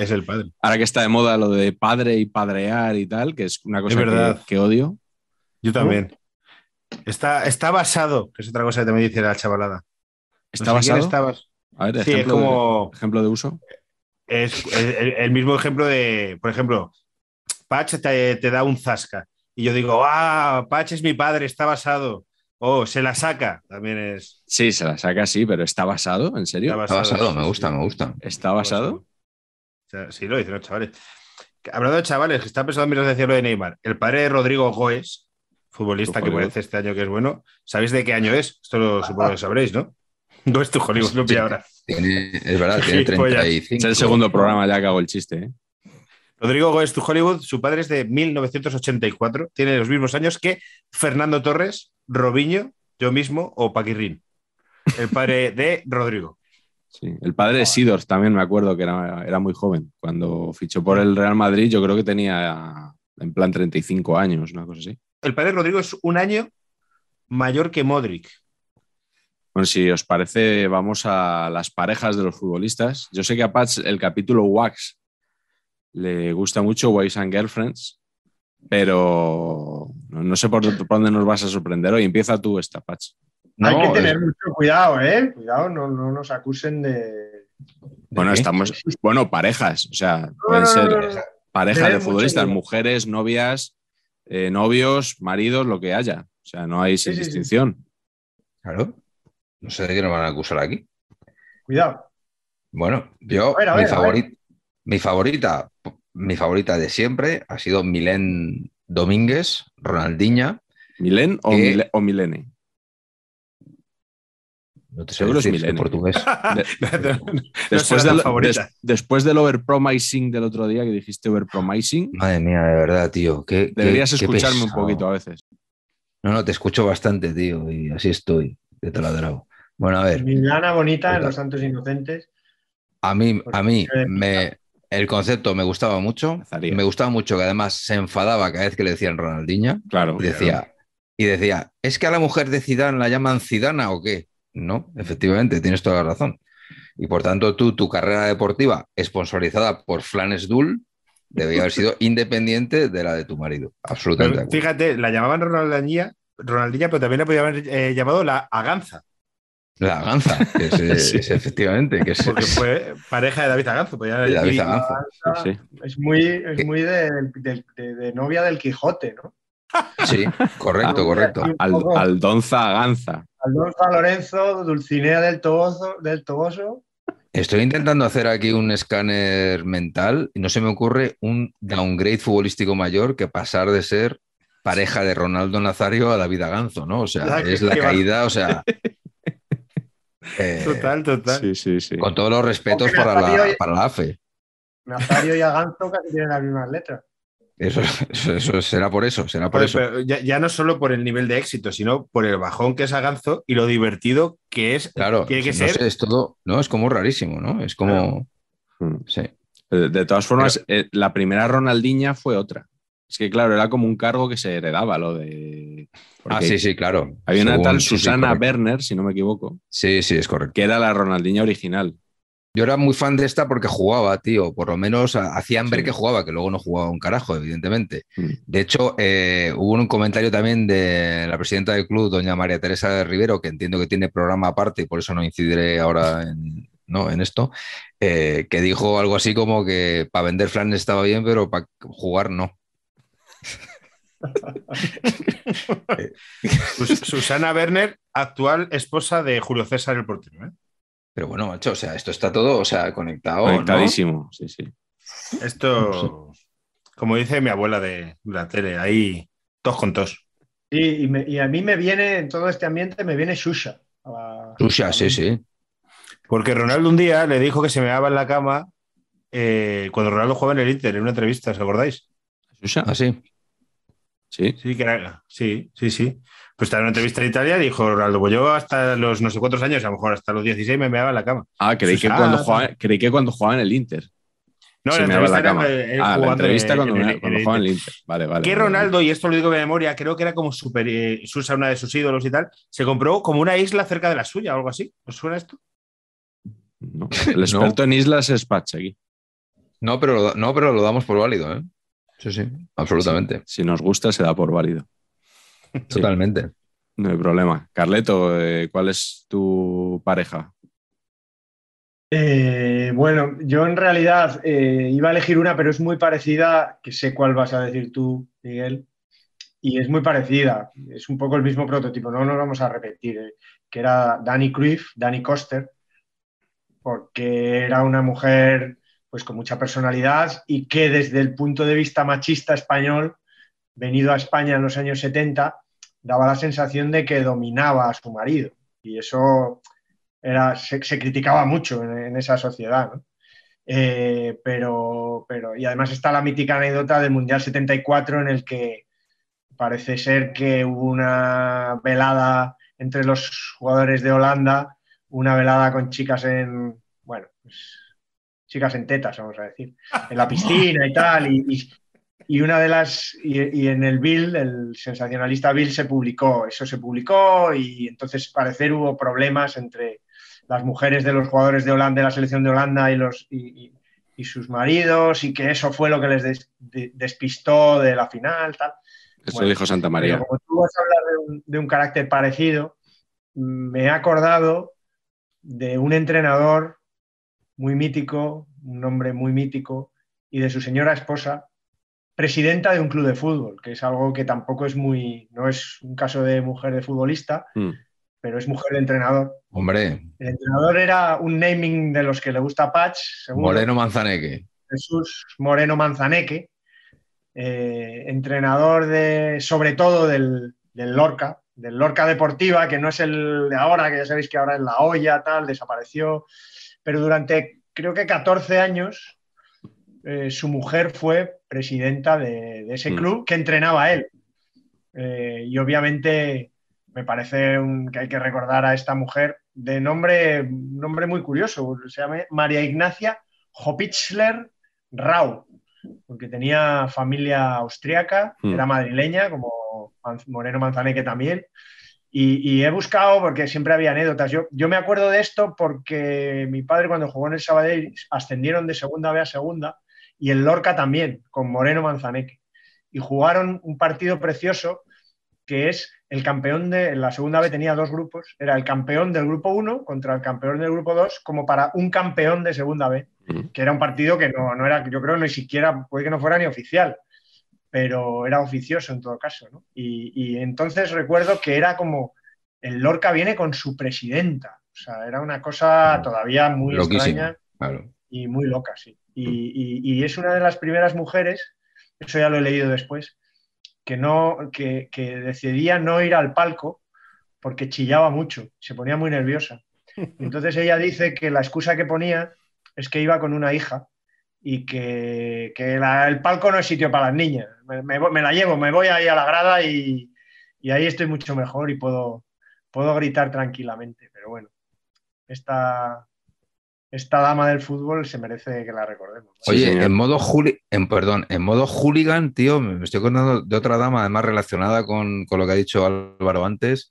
es, el padre. Ahora que está de moda lo de padre y padrear y tal, que es una cosa Que, odio. Yo también. Está, está basado, que es otra cosa que me dice la chavalada. ¿Está basado? A ver, ejemplo de uso es el, mismo ejemplo de, por ejemplo, Pach te, da un zasca y yo digo, ah, Pach es mi padre, está basado. o oh, se la saca, también es. Sí, se la saca, sí, pero está basado, ¿en serio? Está basado, me gusta, me gusta. ¿Está basado? sí, lo dicen los chavales. Hablando de chavales, que está pensando en decirlo de Neymar. El padre de Rodrigo Goes, futbolista que parece este año que es bueno, ¿sabéis de qué año es? Esto lo, supongo que sabréis, ¿no? No es tu Hollywood, no ahora es verdad, tiene 35. Es el segundo programa ya que hago el chiste. ¿eh? Rodrigo Gómez tu Hollywood, su padre es de 1984, tiene los mismos años que Fernando Torres, Robiño, yo mismo o Paquirrín. El padre [LAUGHS] de Rodrigo. Sí, el padre de Sidor también me acuerdo que era, era, muy joven. Cuando fichó por el Real Madrid, yo creo que tenía en plan 35 años, una cosa así. El padre de Rodrigo es un año mayor que Modric. Bueno, si os parece, vamos a las parejas de los futbolistas. Yo sé que a Pats el capítulo Wax le gusta mucho, Ways and Girlfriends, pero no sé por, dónde nos vas a sorprender hoy. Empieza tú esta, Patch. Hay que tener mucho cuidado, ¿eh? Cuidado, no, nos acusen de... bueno, estamos... Bueno, parejas, o sea, pueden ser parejas de futbolistas, mujeres, novias, eh, novios, maridos, lo que haya. O sea, no hay sin distinción. Claro. No sé de qué nos van a acusar aquí. Cuidado. Bueno, yo, mi, favorita, mi, favorita, mi favorita, de siempre ha sido Milén Domínguez, Ronaldiña. ¿Milén o, Milene? No te Seguro es portugués. después, del overpromising del otro día que dijiste overpromising. Madre mía, de verdad, tío. deberías escucharme un poquito a veces. No, no, te escucho bastante, tío, y así estoy, Te de taladrado. Bueno, a ver. Milana bonita en Los Santos Inocentes. A mí, a mí el concepto me gustaba mucho. Me gustaba mucho que además se enfadaba cada vez que le decían Ronaldinha. Claro. Y decía, y decía, ¿es que a la mujer de Zidane la llaman Zidana o qué? No, efectivamente, tienes toda la razón. Y por tanto, tú, tu carrera deportiva, esponsorizada por Flanes Dul, debía haber sido [LAUGHS] independiente de la de tu marido. Absolutamente. fíjate, la llamaban Ronaldinha, pero también la podían haber eh, llamado la Aganza. La Ganza, que [LAUGHS] eh, es, efectivamente. Que Porque fue pareja de David Aganzo. Pues ya David Aganzo. Es muy, muy de, novia del Quijote, ¿no? Sí, correcto, [LAUGHS] correcto. Aldonza Aganza. Aldonza Lorenzo, Dulcinea del Toboso. Del Toboso. Estoy intentando hacer aquí un escáner mental y no se me ocurre un downgrade futbolístico mayor que pasar de ser pareja de Ronaldo Nazario a David Aganzo, ¿no? O sea, es la caída, o sea, [LAUGHS] Eh, total, total. Con todos los respetos para, la, la AFE. Nazario y Aganzo casi tienen las mismas letras. Eso, será por eso, será por eso. ya, no solo por el nivel de éxito, sino por el bajón que es Aganzo y lo divertido que es. Claro, que es todo, no, es como rarísimo, ¿no? Es como. Mm. Eh, de todas formas, eh, la primera Ronaldinha fue otra. Es que, claro, era como un cargo que se heredaba lo de. Ah, sí, sí, claro. Había una tal Susana Berner Werner, si no me equivoco. Sí, sí, es correcto. Que era la Ronaldinho original. Yo era muy fan de esta porque jugaba, tío. Por lo menos hacían ver que jugaba, que luego no jugaba un carajo, evidentemente. Mm. De hecho, eh, hubo un comentario también de la presidenta del club, doña María Teresa de Rivero, que entiendo que tiene programa aparte y por eso no incidiré ahora en, ¿no? en esto, eh, que dijo algo así como que para vender flan estaba bien, pero para jugar no. Susana Werner, actual esposa de Julio César el portero. ¿eh? Pero bueno, macho, o sea, esto está todo, o sea, conectado. Conectadísimo, sí, sí. Esto, como dice mi abuela de la tele, ahí tos con tos. y, a mí me viene, en todo este ambiente, me viene Susha. Susha, sí, sí. Porque Ronaldo un día le dijo que se me daba en la cama eh, cuando Ronaldo jugaba en el Inter, en una entrevista, ¿os acordáis? Susha, así. Ah, Sí. Sí, que era, sí, sí, sí. Pues estaba en una entrevista en Italia y dijo Ronaldo, pues yo hasta los no sé cuántos años, a lo mejor hasta los 16 me meaba en la cama. Ah, creí, que, cuando jugaba, creí que cuando jugaba en el Inter. No, la entrevista Era, la entrevista cuando, jugaba en el Inter. Vale, vale. Que Ronaldo, y esto lo digo de memoria, creo que era como super eh, Susa, una de sus ídolos y tal, se compró como una isla cerca de la suya o algo así. ¿Os suena esto? No. [LAUGHS] El experto en islas es Pache No pero, no, pero lo damos por válido, ¿eh? Sí, sí, absolutamente. Si, nos gusta, se da por válido. Totalmente. No hay problema. Carleto, eh, ¿cuál es tu pareja? Eh, bueno, yo en realidad eh, iba a elegir una, pero es muy parecida, que sé cuál vas a decir tú, Miguel, y es muy parecida, es un poco el mismo prototipo, no nos vamos a repetir, que era Dani Cruyff, Dani Coster, porque era una mujer pues con mucha personalidad y que desde el punto de vista machista español, venido a España en los años 70, daba la sensación de que dominaba a su marido. Y eso era, se, criticaba mucho en, esa sociedad. Eh, pero, pero, y además está la mítica anécdota del Mundial 74 en el que parece ser que hubo una velada entre los jugadores de Holanda, una velada con chicas en, bueno, pues, chicas en tetas, vamos a decir, en la piscina y tal. Y, y, una de las, y, en el Bill, el sensacionalista Bill se publicó, eso se publicó y entonces parecer hubo problemas entre las mujeres de los jugadores de Holanda, de la selección de Holanda y los... Y, sus maridos, y que eso fue lo que les despistó de la final, tal. Eso dijo Santa María. Como tú vas a hablar de un, de un carácter parecido, me he acordado de un entrenador muy mítico, un nombre muy mítico, y de su señora esposa, presidenta de un club de fútbol, que es algo que tampoco es muy, no es un caso de mujer de futbolista, mm. pero es mujer de entrenador. Hombre. El entrenador era un naming de los que le gusta Patch, Moreno Manzaneque. Jesús Moreno Manzaneque, eh, entrenador de, sobre todo del, del Lorca, del Lorca Deportiva, que no es el de ahora, que ya sabéis que ahora es la olla, tal, desapareció pero durante creo que 14 años eh, su mujer fue presidenta de, ese mm. club que entrenaba él. Eh, y obviamente me parece que hay que recordar a esta mujer de nombre, nombre muy curioso, se llama María Ignacia Hopitzler Rau, porque tenía familia austriaca, mm. era madrileña, como Moreno Manzaneque también, y, he buscado porque siempre había anécdotas. Yo, me acuerdo de esto porque mi padre cuando jugó en el Sabadell ascendieron de segunda B a segunda y el Lorca también, con Moreno Manzaneque. Y jugaron un partido precioso que es el campeón de la segunda B tenía dos grupos, era el campeón del grupo 1 contra el campeón del grupo 2 como para un campeón de segunda B, que era un partido que no, no era, yo creo, ni siquiera, puede que no fuera ni oficial pero era oficioso en todo caso, ¿no? Y, entonces recuerdo que era como, el Lorca viene con su presidenta, o sea, era una cosa todavía muy extraña y muy loca, sí. Mm. Y, es una de las primeras mujeres, eso ya lo he leído después, que, no, que decidía no ir al palco porque chillaba mucho, se ponía muy nerviosa. [LAUGHS] Entonces ella dice que la excusa que ponía es que iba con una hija y que, el palco no es sitio para las niñas. Me, la llevo, me voy ahí a la grada y, ahí estoy mucho mejor y puedo, puedo gritar tranquilamente. Pero bueno, esta, esta dama del fútbol se merece que la recordemos. Oye, en modo, juli en, perdón, en modo hooligan, tío, me estoy acordando de otra dama, además relacionada con, con, lo que ha dicho Álvaro antes.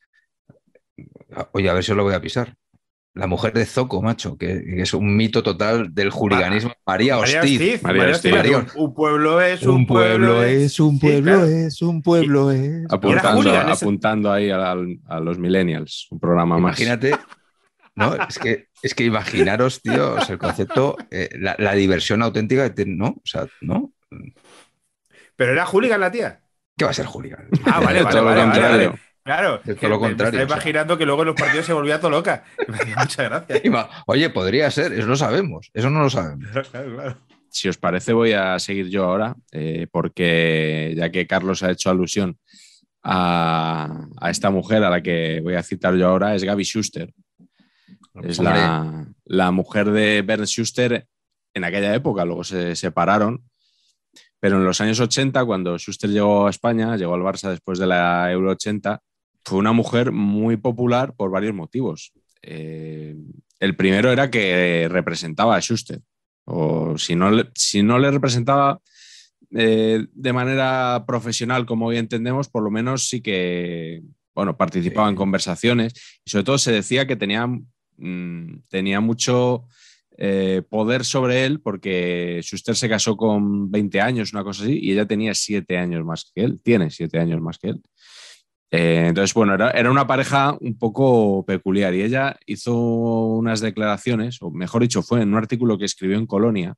Oye, a ver si lo voy a pisar la mujer de Zoco, macho, que, es un mito total del juliganismo. María, Hostiz. María, Hostiz. Un, pueblo es, un, pueblo, es, un pueblo es, un pueblo es. Apuntando, ahí a, los millennials, un programa Imagínate, más. Imagínate, no, es que, es que imaginaros, tío, el concepto, eh, la, diversión auténtica, ¿no? O sea, ¿no? Pero era hooligan la tía. ¿Qué va a ser hooligan? Ah, vale, [LAUGHS] vale, vale, vale Claro, lo contrario. Estaba imaginando que luego en los partidos se volvía todo loca. [LAUGHS] Muchas gracias. [LAUGHS] Oye, podría ser, eso lo sabemos, eso no lo sabemos. Si os parece, voy a seguir yo ahora, eh, porque ya que Carlos ha hecho alusión a, esta mujer a la que voy a citar yo ahora, es Gaby Schuster. Es la, la, mujer de Bernd Schuster en aquella época, luego se separaron. Pero en los años 80, cuando Schuster llegó a España, llegó al Barça después de la Euro 80, fue una mujer muy popular por varios motivos. Eh, el primero era que representaba a Schuster, o si no, si no le representaba eh, de manera profesional, como hoy entendemos, por lo menos sí que bueno, participaba en conversaciones y sobre todo se decía que tenía, mm, tenía mucho eh, poder sobre él porque Schuster se casó con 20 años, una cosa así, y ella tenía 7 años más que él, tiene 7 años más que él. Eh, entonces, bueno, era, era, una pareja un poco peculiar y ella hizo unas declaraciones, o mejor dicho, fue en un artículo que escribió en Colonia,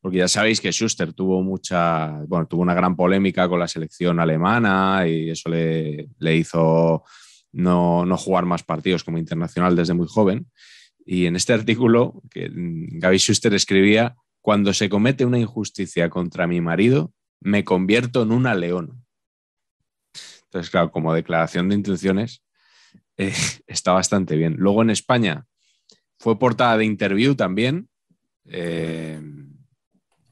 porque ya sabéis que Schuster tuvo mucha, bueno, tuvo una gran polémica con la selección alemana y eso le, hizo no, jugar más partidos como internacional desde muy joven. Y en este artículo que Gaby Schuster escribía, cuando se comete una injusticia contra mi marido, me convierto en una leona. Entonces, claro, como declaración de intenciones, eh, [LAUGHS] está bastante bien. Luego en España fue portada de interview también. Eh,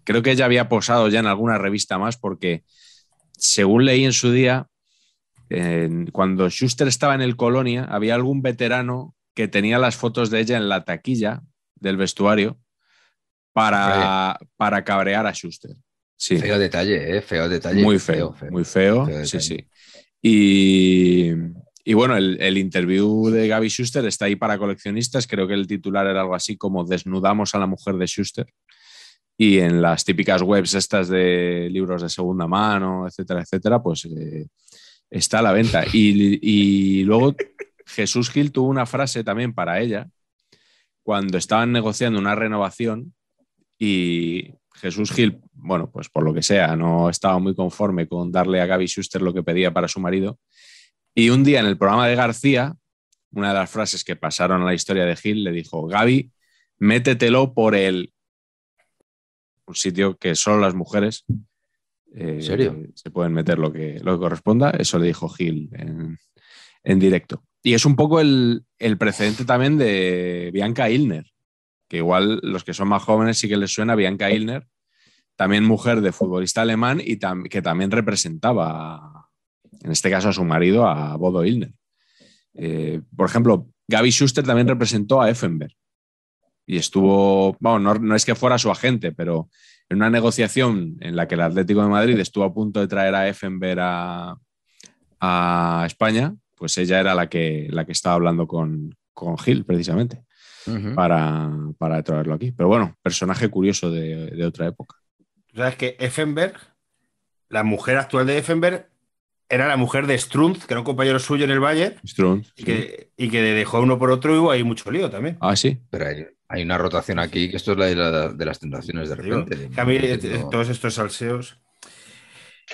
creo que ella había posado ya en alguna revista más porque, según leí en su día, cuando Schuster estaba en el Colonia, había algún veterano que tenía las fotos de ella en la taquilla del vestuario para, para cabrear a Schuster. Feo detalle, ¿eh? Feo detalle. Muy feo, muy feo sí, sí. Y, bueno, el, interview de Gaby Schuster está ahí para coleccionistas. Creo que el titular era algo así como Desnudamos a la mujer de Schuster. Y en las típicas webs estas de libros de segunda mano, etcétera, etcétera, pues eh, está a la venta. Y, y luego Jesús Gil tuvo una frase también para ella cuando estaban negociando una renovación y Jesús Gil, bueno, pues por lo que sea, no estaba muy conforme con darle a Gaby Schuster lo que pedía para su marido. Y un día en el programa de García, una de las frases que pasaron a la historia de Gil le dijo, Gaby, métetelo por el... Un sitio que solo las mujeres eh, se pueden meter lo que, lo corresponda. Eso le dijo Gil en, directo. Y es un poco el, el precedente también de Bianca Ilner que igual los que son más jóvenes sí que les suena Bianca Ilner, también mujer de futbolista alemán y que también representaba, en este caso a su marido, a Bodo Ilner. Eh, por ejemplo, Gaby Schuster también representó a Effenberg y estuvo, bueno, no, es que fuera su agente, pero en una negociación en la que el Atlético de Madrid estuvo a punto de traer a Effenberg a, España, pues ella era la que, estaba hablando con, con Gil, precisamente para, para, traerlo aquí. Pero bueno, personaje curioso de, otra época. sabes que Effenberg, la mujer actual de Effenberg, era la mujer de Strunz, que era un compañero suyo en el Valle. Y que, y que dejó uno por otro y hubo ahí mucho lío también. Ah, sí. Pero hay, una rotación aquí, que esto es la de, las tentaciones de repente. todos estos salseos.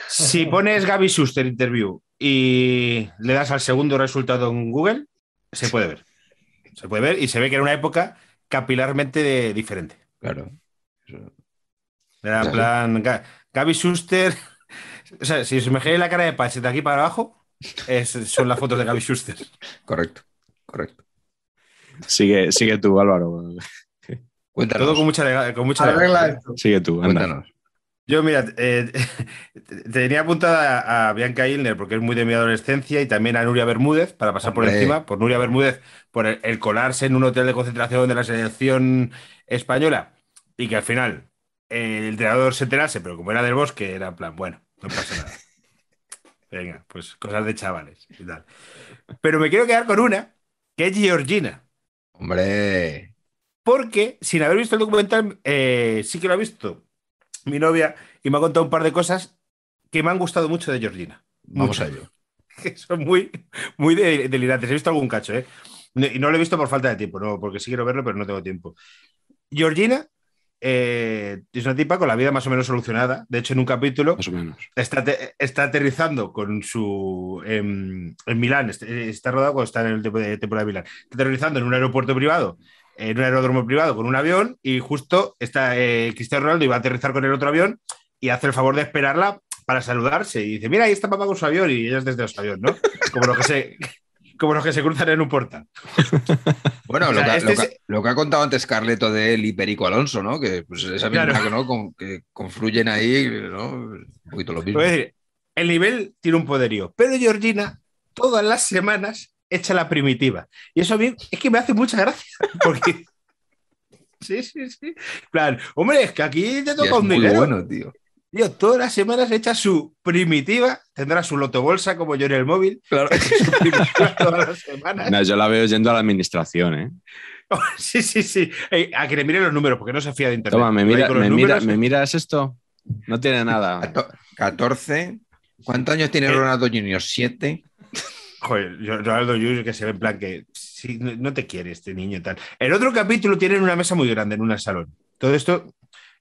Si pones Gaby Schuster interview y le das al segundo resultado en Google, se puede ver se puede ver y se ve que era una época capilarmente diferente. Claro. Era plan, Gaby Schuster. [LAUGHS] O sea, si os imagináis la cara de Pache de aquí para abajo, son las fotos de Gaby Schuster. Correcto, correcto. Sigue, sigue tú, Álvaro. [LAUGHS] Cuéntanos. Todo con mucha, con mucha Sigue tú, Cuéntanos. Yo, mira, eh, [LAUGHS] tenía apuntada a, Bianca Ilner porque es muy de mi adolescencia y también a Nuria Bermúdez para pasar por encima, por Nuria Bermúdez, por el, colarse en un hotel de concentración de la selección española y que al final eh, el entrenador se enterase, pero como era del bosque, era en plan, bueno, no pasa nada. Venga, pues cosas de chavales y tal. Pero me quiero quedar con una, que es Georgina. Hombre. Porque sin haber visto el documental, eh, sí que lo ha visto mi novia, y me ha contado un par de cosas que me han gustado mucho de Georgina. Vamos a ello. [LAUGHS] Que son muy, muy delirantes. He visto algún cacho, ¿eh? Y no lo he visto por falta de tiempo, no, porque sí quiero verlo, pero no tengo tiempo. Georgina eh, es una tipa con la vida más o menos solucionada. De hecho, en un capítulo o menos. Está, aterrizando con su. Em, en, Milán, eh, está rodado cuando está en el temporada de Milán. Está aterrizando en un aeropuerto privado en un aeródromo privado con un avión y justo está, eh, Cristiano Ronaldo iba a aterrizar con el otro avión y hace el favor de esperarla para saludarse. Y dice, mira, ahí está papá con su avión y es desde su avión, ¿no? [LAUGHS] Como los que se, como los que se cruzan en un portal. Bueno, lo, que, ha contado antes Carleto de él y Perico Alonso, ¿no? Que pues, esa misma que, ¿no? Con, que confluyen ahí, ¿no? Un poquito lo mismo. el nivel tiene un poderío, pero Georgina todas las semanas echa la primitiva. Y eso mí es que me hace mucha gracia, [LAUGHS] porque... sí, sí, sí. hombre, es que aquí te toca un dinero. bueno, tío. todas las semanas echa su primitiva, tendrá su lotobolsa como yo en el móvil. Claro. [LAUGHS] todas las semanas. yo la veo yendo a la administración, ¿eh? [LAUGHS] sí, sí, sí. a que le mire los números, porque no se fía de internet. Toma, me, miras esto. No tiene nada. 14. ¿Cuántos años tiene eh. Ronaldo Junior? 7... Joder, Ronaldo Yuri que se ve en plan que no te quiere este niño tal. El otro capítulo tienen una mesa muy grande en un salón. Todo esto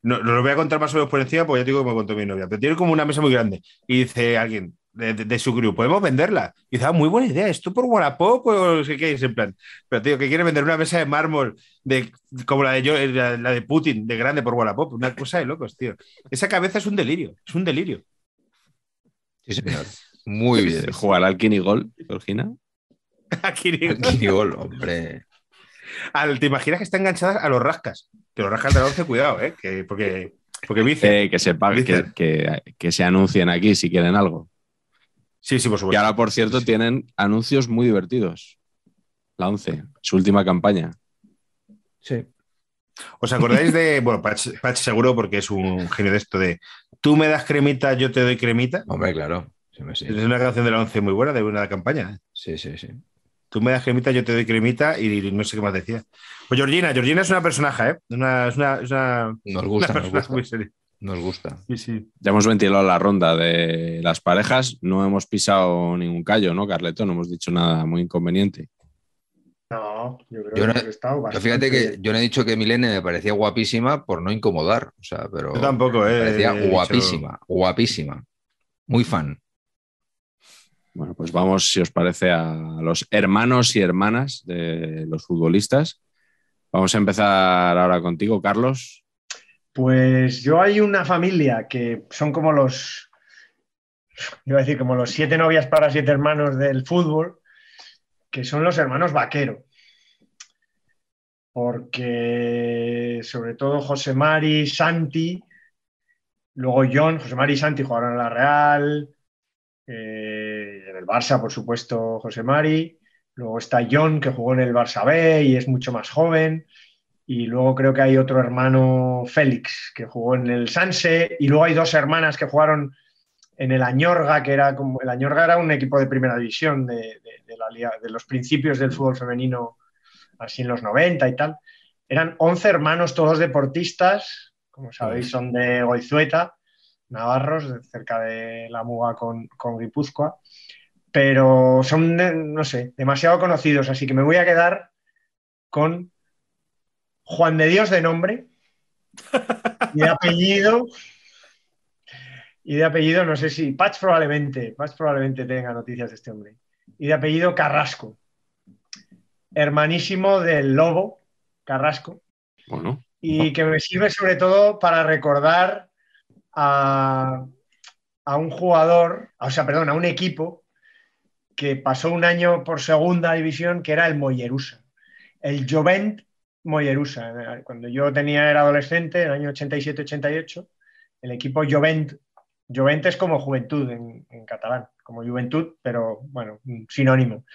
no, lo voy a contar más o menos por encima porque ya te digo que me contó mi novia, pero tiene como una mesa muy grande. Y dice alguien de, su grupo, ¿podemos venderla? Y dice, ah, muy buena idea, ¿esto por Wallapop o qué? Es en plan, pero tío, que quiere vender una mesa de mármol de, como la de, eh, la, la de Putin, de grande por Wallapop, una cosa de locos, tío. Esa cabeza es un delirio, es un delirio. Sí, señor. Muy bien. ¿Jugará al gol Georgina? [LAUGHS] al gol hombre. Al, ¿Te imaginas que está enganchada a los rascas? Que los rascas de la 11, cuidado, ¿eh? Que, porque, porque dice que, se pague, que, se anuncien aquí si quieren algo. Sí, sí, por supuesto. Y ahora, por cierto, tienen anuncios muy divertidos. La 11, su última campaña. Sí. ¿Os acordáis de, [LAUGHS] bueno, Pach seguro porque es un genio de esto de tú me das cremita, yo te doy cremita? Hombre, claro. Es una canción de la once muy buena, de una campaña. Sí, sí, sí. Tú me das cremita, yo te doy cremita y no sé qué más decía. Pues Georgina, Georgina es una personaje, ¿eh? es una, nos gusta, nos gusta. Muy Nos gusta. Ya hemos ventilado la ronda de las parejas, no hemos pisado ningún callo, ¿no, Carleto? No hemos dicho nada muy inconveniente. No, yo creo no, he Fíjate que yo no he dicho que Milene me parecía guapísima por no incomodar, o sea, pero... Yo tampoco, ¿eh? Me parecía eh, guapísima, guapísima. Muy fan. Bueno, pues vamos, si os parece, a los hermanos y hermanas de los futbolistas. Vamos a empezar ahora contigo, Carlos. Pues yo hay una familia que son como los, iba a decir, como los siete novias para siete hermanos del fútbol, que son los hermanos Vaquero. Porque sobre todo José Mari, Santi, luego John, José Mari y Santi jugaron en la Real. Eh, el Barça, por supuesto, José Mari. Luego está John, que jugó en el Barça B y es mucho más joven. Y luego creo que hay otro hermano, Félix, que jugó en el Sanse. Y luego hay dos hermanas que jugaron en el Añorga, que era como. El Añorga era un equipo de primera división de, los principios del fútbol femenino, así en los 90 y tal. Eran 11 hermanos, todos deportistas, como sabéis, son de Goizueta, navarros, cerca de la Muga con, con Guipúzcoa pero son, no sé, demasiado conocidos, así que me voy a quedar con Juan de Dios de nombre y de apellido. Y de apellido, no sé si, Patch probablemente, más probablemente tenga noticias de este hombre. Y de apellido Carrasco, hermanísimo del Lobo Carrasco. Y que me sirve sobre todo para recordar a, a un jugador, o sea, perdón, a un equipo que pasó un año por segunda división, que era el Mollerusa, el Jovent Mollerusa. Cuando yo tenía, era adolescente, en el año 87-88, el equipo Jovent, Jovent es como juventud en, catalán, como juventud, pero bueno, sinónimo.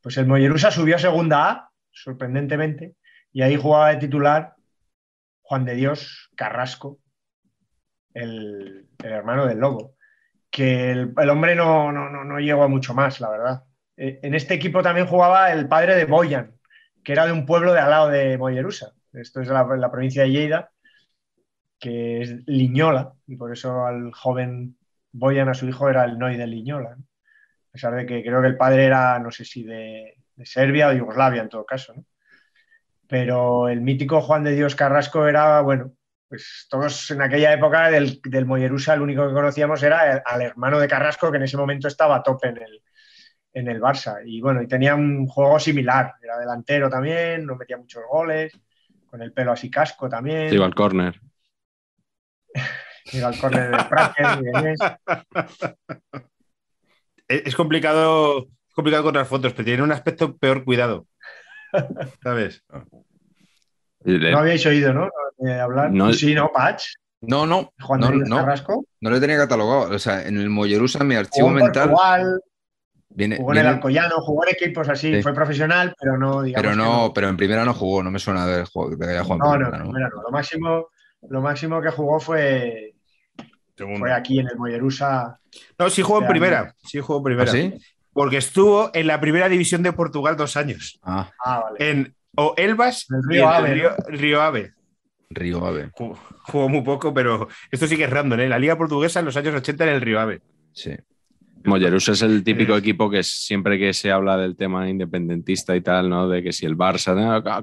Pues el Mollerusa subió a segunda A, sorprendentemente, y ahí jugaba de titular Juan de Dios Carrasco, el hermano del Lobo que el, hombre no, no, llegó a mucho más, la verdad. Eh, en este equipo también jugaba el padre de Boyan, que era de un pueblo de al lado de Boyerusa, Esto es la, provincia de Lleida, que es Liñola, y por eso al joven Boyan, a su hijo, era el noy de Liñola. A pesar de que creo que el padre era, no sé si de, Serbia o Yugoslavia, en todo caso. Pero el mítico Juan de Dios Carrasco era, bueno, pues todos en aquella época del, del Mollerusa, el único que conocíamos era al hermano de Carrasco, que en ese momento estaba a tope en el, en el Barça. Y bueno, y tenía un juego similar, era delantero también, no metía muchos goles, con el pelo así casco también. Iba al córner. Iba al córner de es, complicado, es complicado con las fotos, pero tiene un aspecto peor cuidado. ¿Sabes? No habíais oído, ¿no? hablar. No, sí, no, Patch. No, no. Juan no, Carrasco. No lo tenía catalogado. O sea, en el Mollerusa, mi archivo mental. jugó en el Alcoyano, jugó en equipos así, fue profesional, pero no, digamos. Pero no, pero en primera no jugó, no me suena de, que No, no, en primera no. Lo máximo, lo máximo que jugó fue Fue aquí en el Mollerusa. No, sí jugó en primera. Sí jugó en primera. ¿Ah, sí? Porque estuvo en la primera división de Portugal dos años. Ah, ah vale. En Elbas Río Ave. Río Ave. Jugó, muy poco, pero esto sigue que es random, ¿eh? La Liga Portuguesa en los años 80 en el Río Ave. Sí. Mollerusa es el eh, típico equipo que siempre que se habla del tema independentista y tal, ¿no? De que si el Barça,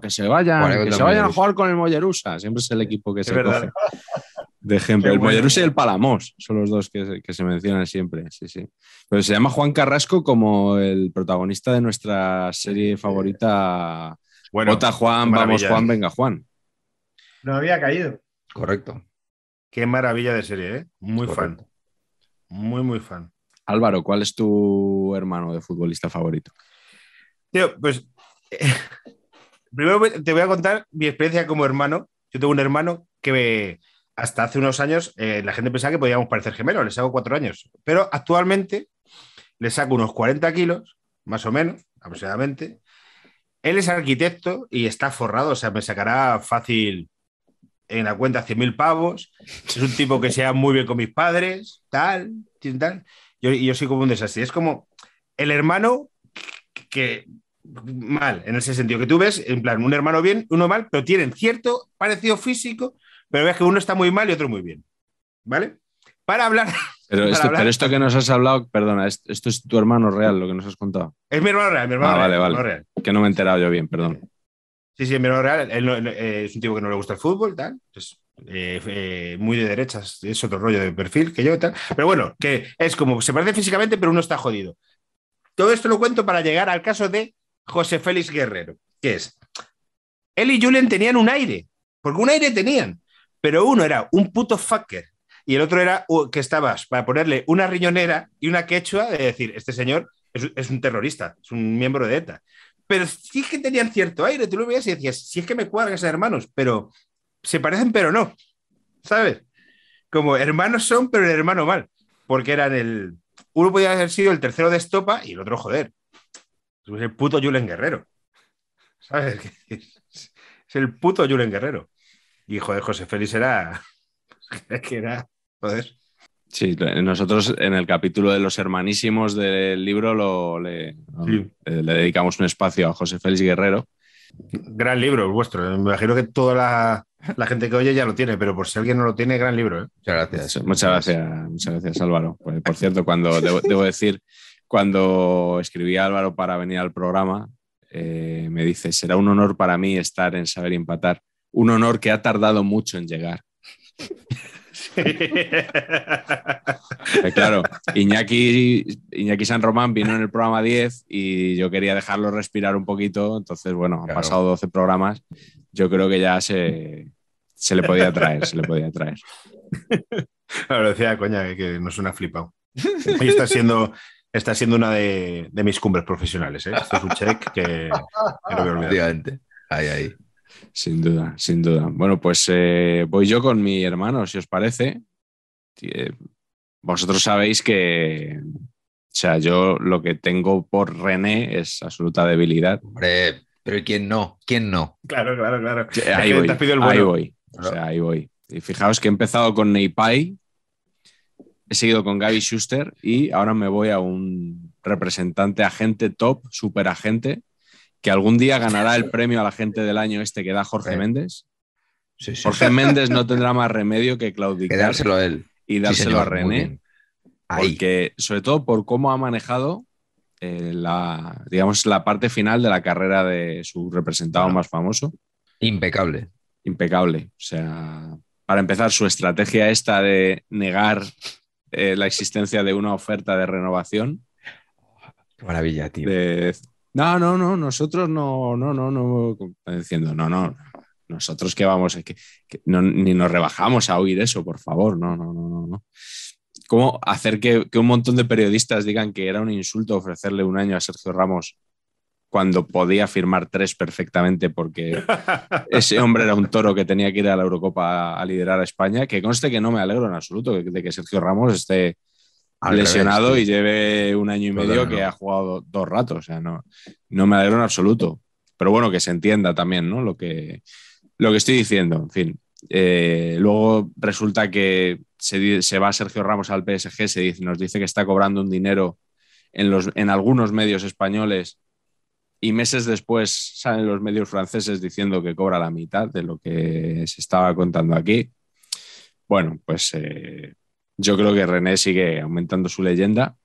que se vayan, que se vayan a jugar con el Mollerusa. Siempre es el equipo que se verdad. De ejemplo, el Mollerusa y el Palamos son los dos que se, mencionan siempre. Sí, sí. Pero se llama Juan Carrasco como el protagonista de nuestra serie eh, favorita. Bueno, Vota Juan, vamos Juan, ¿eh? venga Juan. No había caído. Correcto. Qué maravilla de serie, ¿eh? Muy fan. Muy, muy fan. Álvaro, ¿cuál es tu hermano de futbolista favorito? Tío, pues [LAUGHS] primero te voy a contar mi experiencia como hermano. Yo tengo un hermano que hasta hace unos años eh, la gente pensaba que podíamos parecer gemelos, les hago cuatro años, pero actualmente le saco unos 40 kilos, más o menos, aproximadamente. Él es arquitecto y está forrado, o sea, me sacará fácil en la cuenta 100.000 pavos, es un tipo que se muy bien con mis padres, tal, tal. Yo, y yo soy como un desastre. Es como el hermano que, mal, en ese sentido, que tú ves, en plan, un hermano bien, uno mal, pero tienen cierto parecido físico, pero ves que uno está muy mal y otro muy bien. ¿Vale? Para hablar. [LAUGHS] Pero, esto, que nos has hablado, perdona, esto, es tu hermano real, lo que nos has contado. Es mi hermano real, mi hermano ah, Vale, vale. Que no me he enterado yo bien, perdón. Sí, sí, en menor Real eh, es un tipo que no le gusta el fútbol, tal. es pues, eh, eh, muy de derechas, es otro rollo de perfil que yo, tal. Pero bueno, que es como, se parece físicamente, pero uno está jodido. Todo esto lo cuento para llegar al caso de José Félix Guerrero, que es, él y Julen tenían un aire, porque un aire tenían, pero uno era un puto fucker y el otro era que estabas para ponerle una riñonera y una quechua de decir, este señor es un terrorista, es un miembro de ETA pero sí que tenían cierto aire. Tú lo veías y decías, si es que me cuadran esos hermanos, pero se parecen, pero no. ¿Sabes? Como hermanos son, pero el hermano mal. Porque eran el. Uno podía haber sido el tercero de Estopa y el otro, joder. Pues [LAUGHS] es el puto Julen Guerrero. ¿Sabes? Es el puto Julen Guerrero. hijo de José Félix era. [LAUGHS] que era. Joder. Sí, nosotros en el capítulo de los hermanísimos del libro eh, le, dedicamos un espacio a José Félix Guerrero. Gran libro el vuestro. Eh. Me imagino que toda la, gente que oye ya lo tiene, pero por si alguien no lo tiene, gran libro. Eh. Muchas gracias. Pues, muchas gracias, muchas gracias Álvaro. Pues, por cierto, cuando [LAUGHS] debo, decir, cuando escribí a Álvaro para venir al programa, me dice, será un honor para mí estar en Saber Empatar. Un honor que ha tardado mucho en llegar. [LAUGHS] Pues claro, Iñaki, Iñaki San Román vino en el programa 10 y yo quería dejarlo respirar un poquito, entonces bueno, han pasado 12 programas, yo creo que ya se, se le podía traer, se le podía traer. Claro, decía coña que, no suena flipado. Hoy está siendo, está siendo una de, mis cumbres profesionales, ¿eh? Esto es un check que, que no Ahí, ahí. Sin duda, sin duda. Bueno, pues eh, voy yo con mi hermano, si os parece. Eh, vosotros sabéis que, o sea, yo lo que tengo por René es absoluta debilidad. Hombre, pero ¿quién no? ¿Quién no? Claro, claro, claro. Ahí voy, ahí voy. Y fijaos que he empezado con Neipai, he seguido con Gaby Schuster y ahora me voy a un representante agente top, superagente, que algún día ganará el premio a la gente del año este que da Jorge Méndez. Jorge Méndez no tendrá más remedio que claudicar. dárselo a él. Y dárselo a René. Ahí. que sobre todo por cómo ha manejado eh, la, digamos, la parte final de la carrera de su representado más famoso. Impecable. Impecable. O sea, para empezar, su estrategia esta de negar eh, la existencia de una oferta de renovación. Qué maravilla, tío. No, no, no, nosotros no, no, no, no, diciendo, no, no, nosotros que vamos, es que, ni nos rebajamos a oír eso, por favor, no, no, no, no. ¿Cómo hacer que, que un montón de periodistas digan que era un insulto ofrecerle un año a Sergio Ramos cuando podía firmar tres perfectamente porque [LAUGHS] ese hombre era un toro que tenía que ir a la Eurocopa a, liderar a España, que conste que no me alegro en absoluto de que Sergio Ramos esté lesionado y lleve un año y medio que ha jugado dos ratos. O sea, no, no me alegro en absoluto. Pero bueno, que se entienda también, ¿no? Lo que, lo que estoy diciendo, en fin. Eh, luego resulta que se, se, va Sergio Ramos al PSG, se dice, nos dice que está cobrando un dinero en, los, en algunos medios españoles y meses después salen los medios franceses diciendo que cobra la mitad de lo que se estaba contando aquí. Bueno, pues eh, yo creo que René sigue aumentando su leyenda.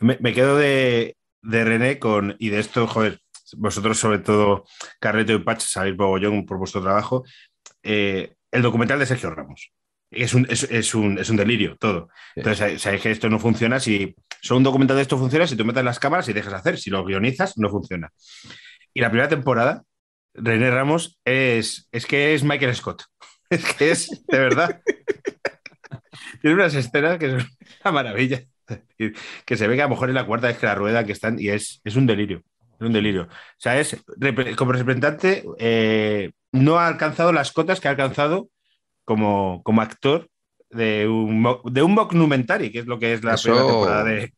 Me, quedo de, de, René con, y de esto, joder, vosotros sobre todo, Carreto y Pach, sabéis Bogollón por vuestro trabajo, eh, el documental de Sergio Ramos. Es un, es, un, es un, delirio todo. Entonces, sabéis que esto no funciona si solo un documental de esto funciona si tú metes las cámaras y dejas hacer. Si lo guionizas, no funciona. Y la primera temporada, René Ramos es, es que es Michael Scott. [LAUGHS] Es que es, de verdad tiene unas escenas que son [LAUGHS] una maravilla. Que se ve que a lo mejor es la cuarta es que la rueda que están y es, es un delirio. Es un delirio. O sea, es como representante, eh, no ha alcanzado las cotas que ha alcanzado como, como actor de un, de un que es lo que es la primera temporada de,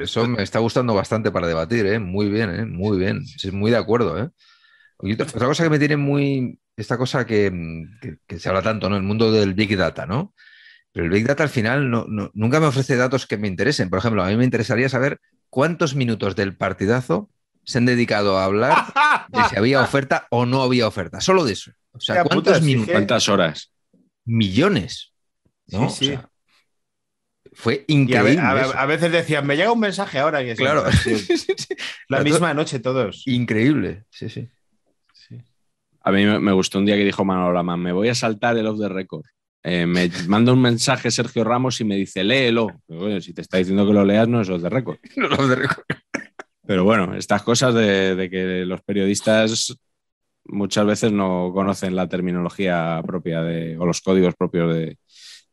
eso me está gustando bastante para debatir, ¿eh? Muy bien, ¿eh? Muy bien. Muy de acuerdo, ¿eh? otra, cosa que me tiene muy... Esta cosa que, que, se habla tanto, ¿no? El mundo del Big Data, ¿no? Pero el Big Data al final nunca me ofrece datos que me interesen. Por ejemplo, a mí me interesaría saber cuántos minutos del partidazo se han dedicado a hablar de si había oferta o no había oferta. Solo de eso. O sea, ¿cuántos minutos? ¿Cuántas horas? Millones. fue increíble. A, veces decían, me llega un mensaje ahora. Y claro. [LAUGHS] La misma noche todos. Increíble, sí, sí. A mí me gustó un día que dijo Manolo Laman, me voy a saltar el off the record. Eh, me manda un mensaje Sergio Ramos y me dice, léelo. si te está diciendo que lo leas, no es [LAUGHS] de récord. Pero bueno, estas cosas de, que los periodistas muchas veces no conocen la terminología propia de, o los códigos propios de,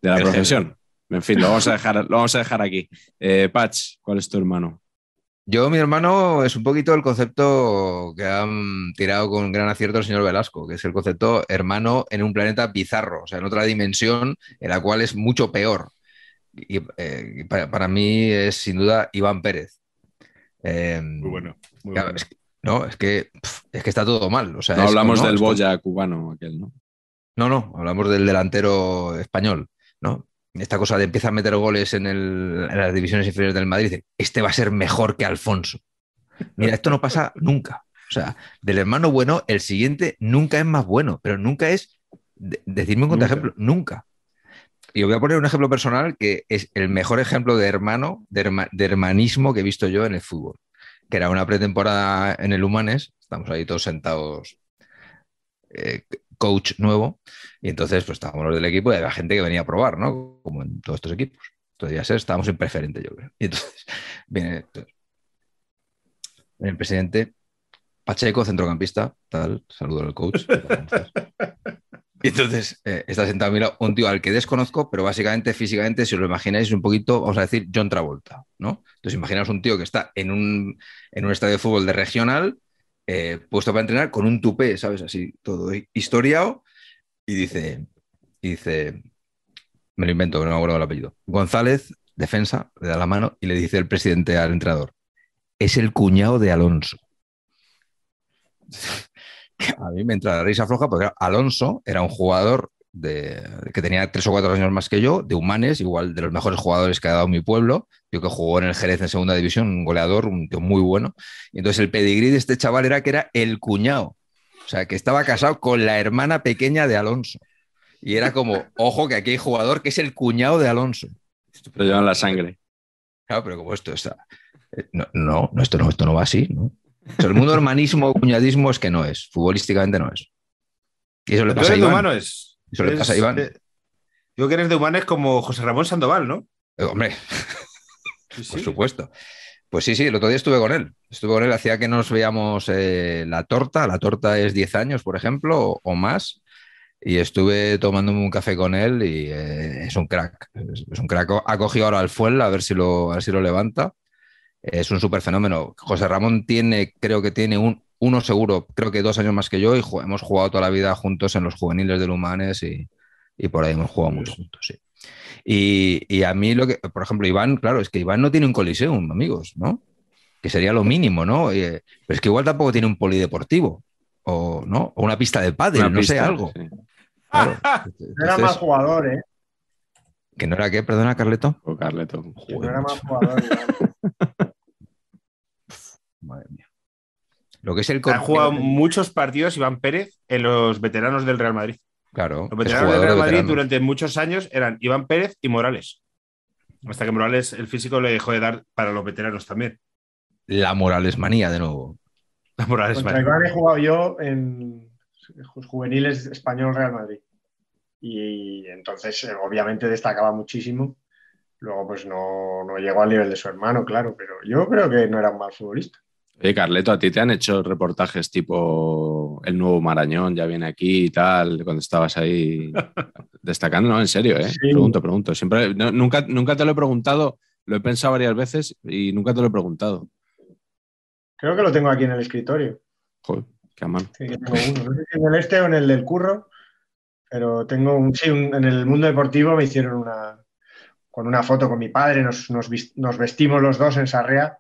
la profesión. En fin, lo vamos a dejar, lo vamos a dejar aquí. Eh, Patch, ¿cuál es tu hermano? Yo, mi hermano, es un poquito el concepto que han tirado con gran acierto el señor Velasco, que es el concepto hermano en un planeta bizarro, o sea, en otra dimensión en la cual es mucho peor. Y, eh, para, mí es sin duda Iván Pérez. Em, muy bueno. no, es que, es que está todo mal. no hablamos del Boya cubano aquel, ¿no? No, no, hablamos del delantero español, ¿no? esta cosa de empieza a meter goles en, las divisiones inferiores del Madrid, este va a ser mejor que Alfonso. Mira, esto no pasa nunca. O sea, del hermano bueno, el siguiente nunca es más bueno, pero nunca es, decirme un ejemplo, nunca. Y os voy a poner un ejemplo personal que es el mejor ejemplo de hermano, de, hermanismo que he visto yo en el fútbol, que era una pretemporada en el Humanes, estamos ahí todos sentados, eh, coach nuevo, y entonces, pues estábamos los del equipo y había gente que venía a probar, ¿no? Como en todos estos equipos. Entonces, estábamos en preferente, yo creo. Y entonces, [LAUGHS] viene, el presidente Pacheco, centrocampista, tal, saludo al coach. Y entonces eh, está sentado mira un tío al que desconozco, pero básicamente físicamente, si os lo imagináis, un poquito, vamos a decir, John Travolta, ¿no? Entonces imaginaos un tío que está en un, estadio de fútbol de regional, eh, puesto para entrenar, con un tupé, ¿sabes? Así todo historiado, y dice, dice, me lo invento, no me acuerdo el apellido. González, defensa, le da la mano y le dice el presidente al entrenador, es el cuñado de Alonso. [LAUGHS] A mí me entra la risa floja porque Alonso era un jugador de, que tenía tres o cuatro años más que yo, de Humanes, igual de los mejores jugadores que ha dado mi pueblo, yo que jugó en el Jerez en segunda división, un goleador, un tío muy bueno. Y entonces el pedigrí de este chaval era que era el cuñado o sea, que estaba casado con la hermana pequeña de Alonso. Y era como, ojo, que aquí hay jugador que es el cuñado de Alonso. pero llevan la sangre. Claro, pero como esto está. Eh, no, esto no, va así, ¿no? el mundo hermanismo o cuñadismo es que no es, futbolísticamente no es. Y eso le pasa a Iván. Humano es, eso le yo que eres de humano como José Ramón Sandoval, ¿no? Eh, hombre, por supuesto. Pues sí, sí, el otro día estuve con él. Estuve con él, hacía que nos veíamos eh, la torta. La torta es 10 años, por ejemplo, o, más y estuve tomándome un café con él y eh, es un crack. Es, un crack. Ha cogido ahora al fuel a ver si lo, a si lo levanta. Es un súper fenómeno. José Ramón tiene, creo que tiene un, uno seguro, creo que dos años más que yo y hemos jugado toda la vida juntos en los juveniles del Humanes y, y por ahí hemos jugado mucho juntos, sí. Y, a mí lo que, por ejemplo, Iván, claro, es que Iván no tiene un coliseum, amigos, ¿no? Que sería lo mínimo, ¿no? Eh, pero es que igual tampoco tiene un polideportivo, o, ¿no? O una pista de pádel, no sé, algo. No [LAUGHS] era más jugador, ¿eh? ¿Que no era qué? Perdona, Carleto. O oh, Carleto. no era más jugador. [LAUGHS] Madre mía. Lo que es el... Ha jugado muchos partidos Iván Pérez en los veteranos del Real Madrid. Los veteranos del Real Madrid durante muchos años eran Iván Pérez y Morales. Hasta que Morales, el físico, le dejó de dar para los veteranos también. La Morales manía, de nuevo. La Morales manía. he jugado yo en juveniles español Real Madrid. Y entonces, eh, obviamente, destacaba muchísimo. Luego, pues no, no llegó al nivel de su hermano, claro, pero yo creo que no era un mal futbolista. Carleto, ¿a ti te han hecho reportajes tipo El Nuevo Marañón, ya viene aquí y tal, cuando estabas ahí [LAUGHS] destacando? No, en serio, ¿eh? Pregunto, pregunto. Siempre, nunca, nunca te lo he preguntado, lo he pensado varias veces y nunca te lo he preguntado. Creo que lo tengo aquí en el escritorio. Joder, qué mal tengo uno. No sé si en el este o en el del curro, pero tengo un. Sí, en el mundo deportivo me hicieron una. Con una foto con mi padre, nos vestimos los dos en Sarrea